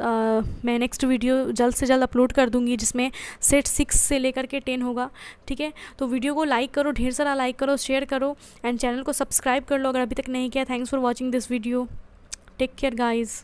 मैं नेक्स्ट वीडियो जल्द से जल्द अपलोड कर दूँगी जिसमें सेट सिक्स से लेकर के टेन होगा ठीक है तो वीडियो को लाइक करो ढेर सारा लाइक करो शेयर करो एंड चैनल को सब्सक्राइब कर लो अगर अभी तक नहीं किया thanks for watching this video take care guys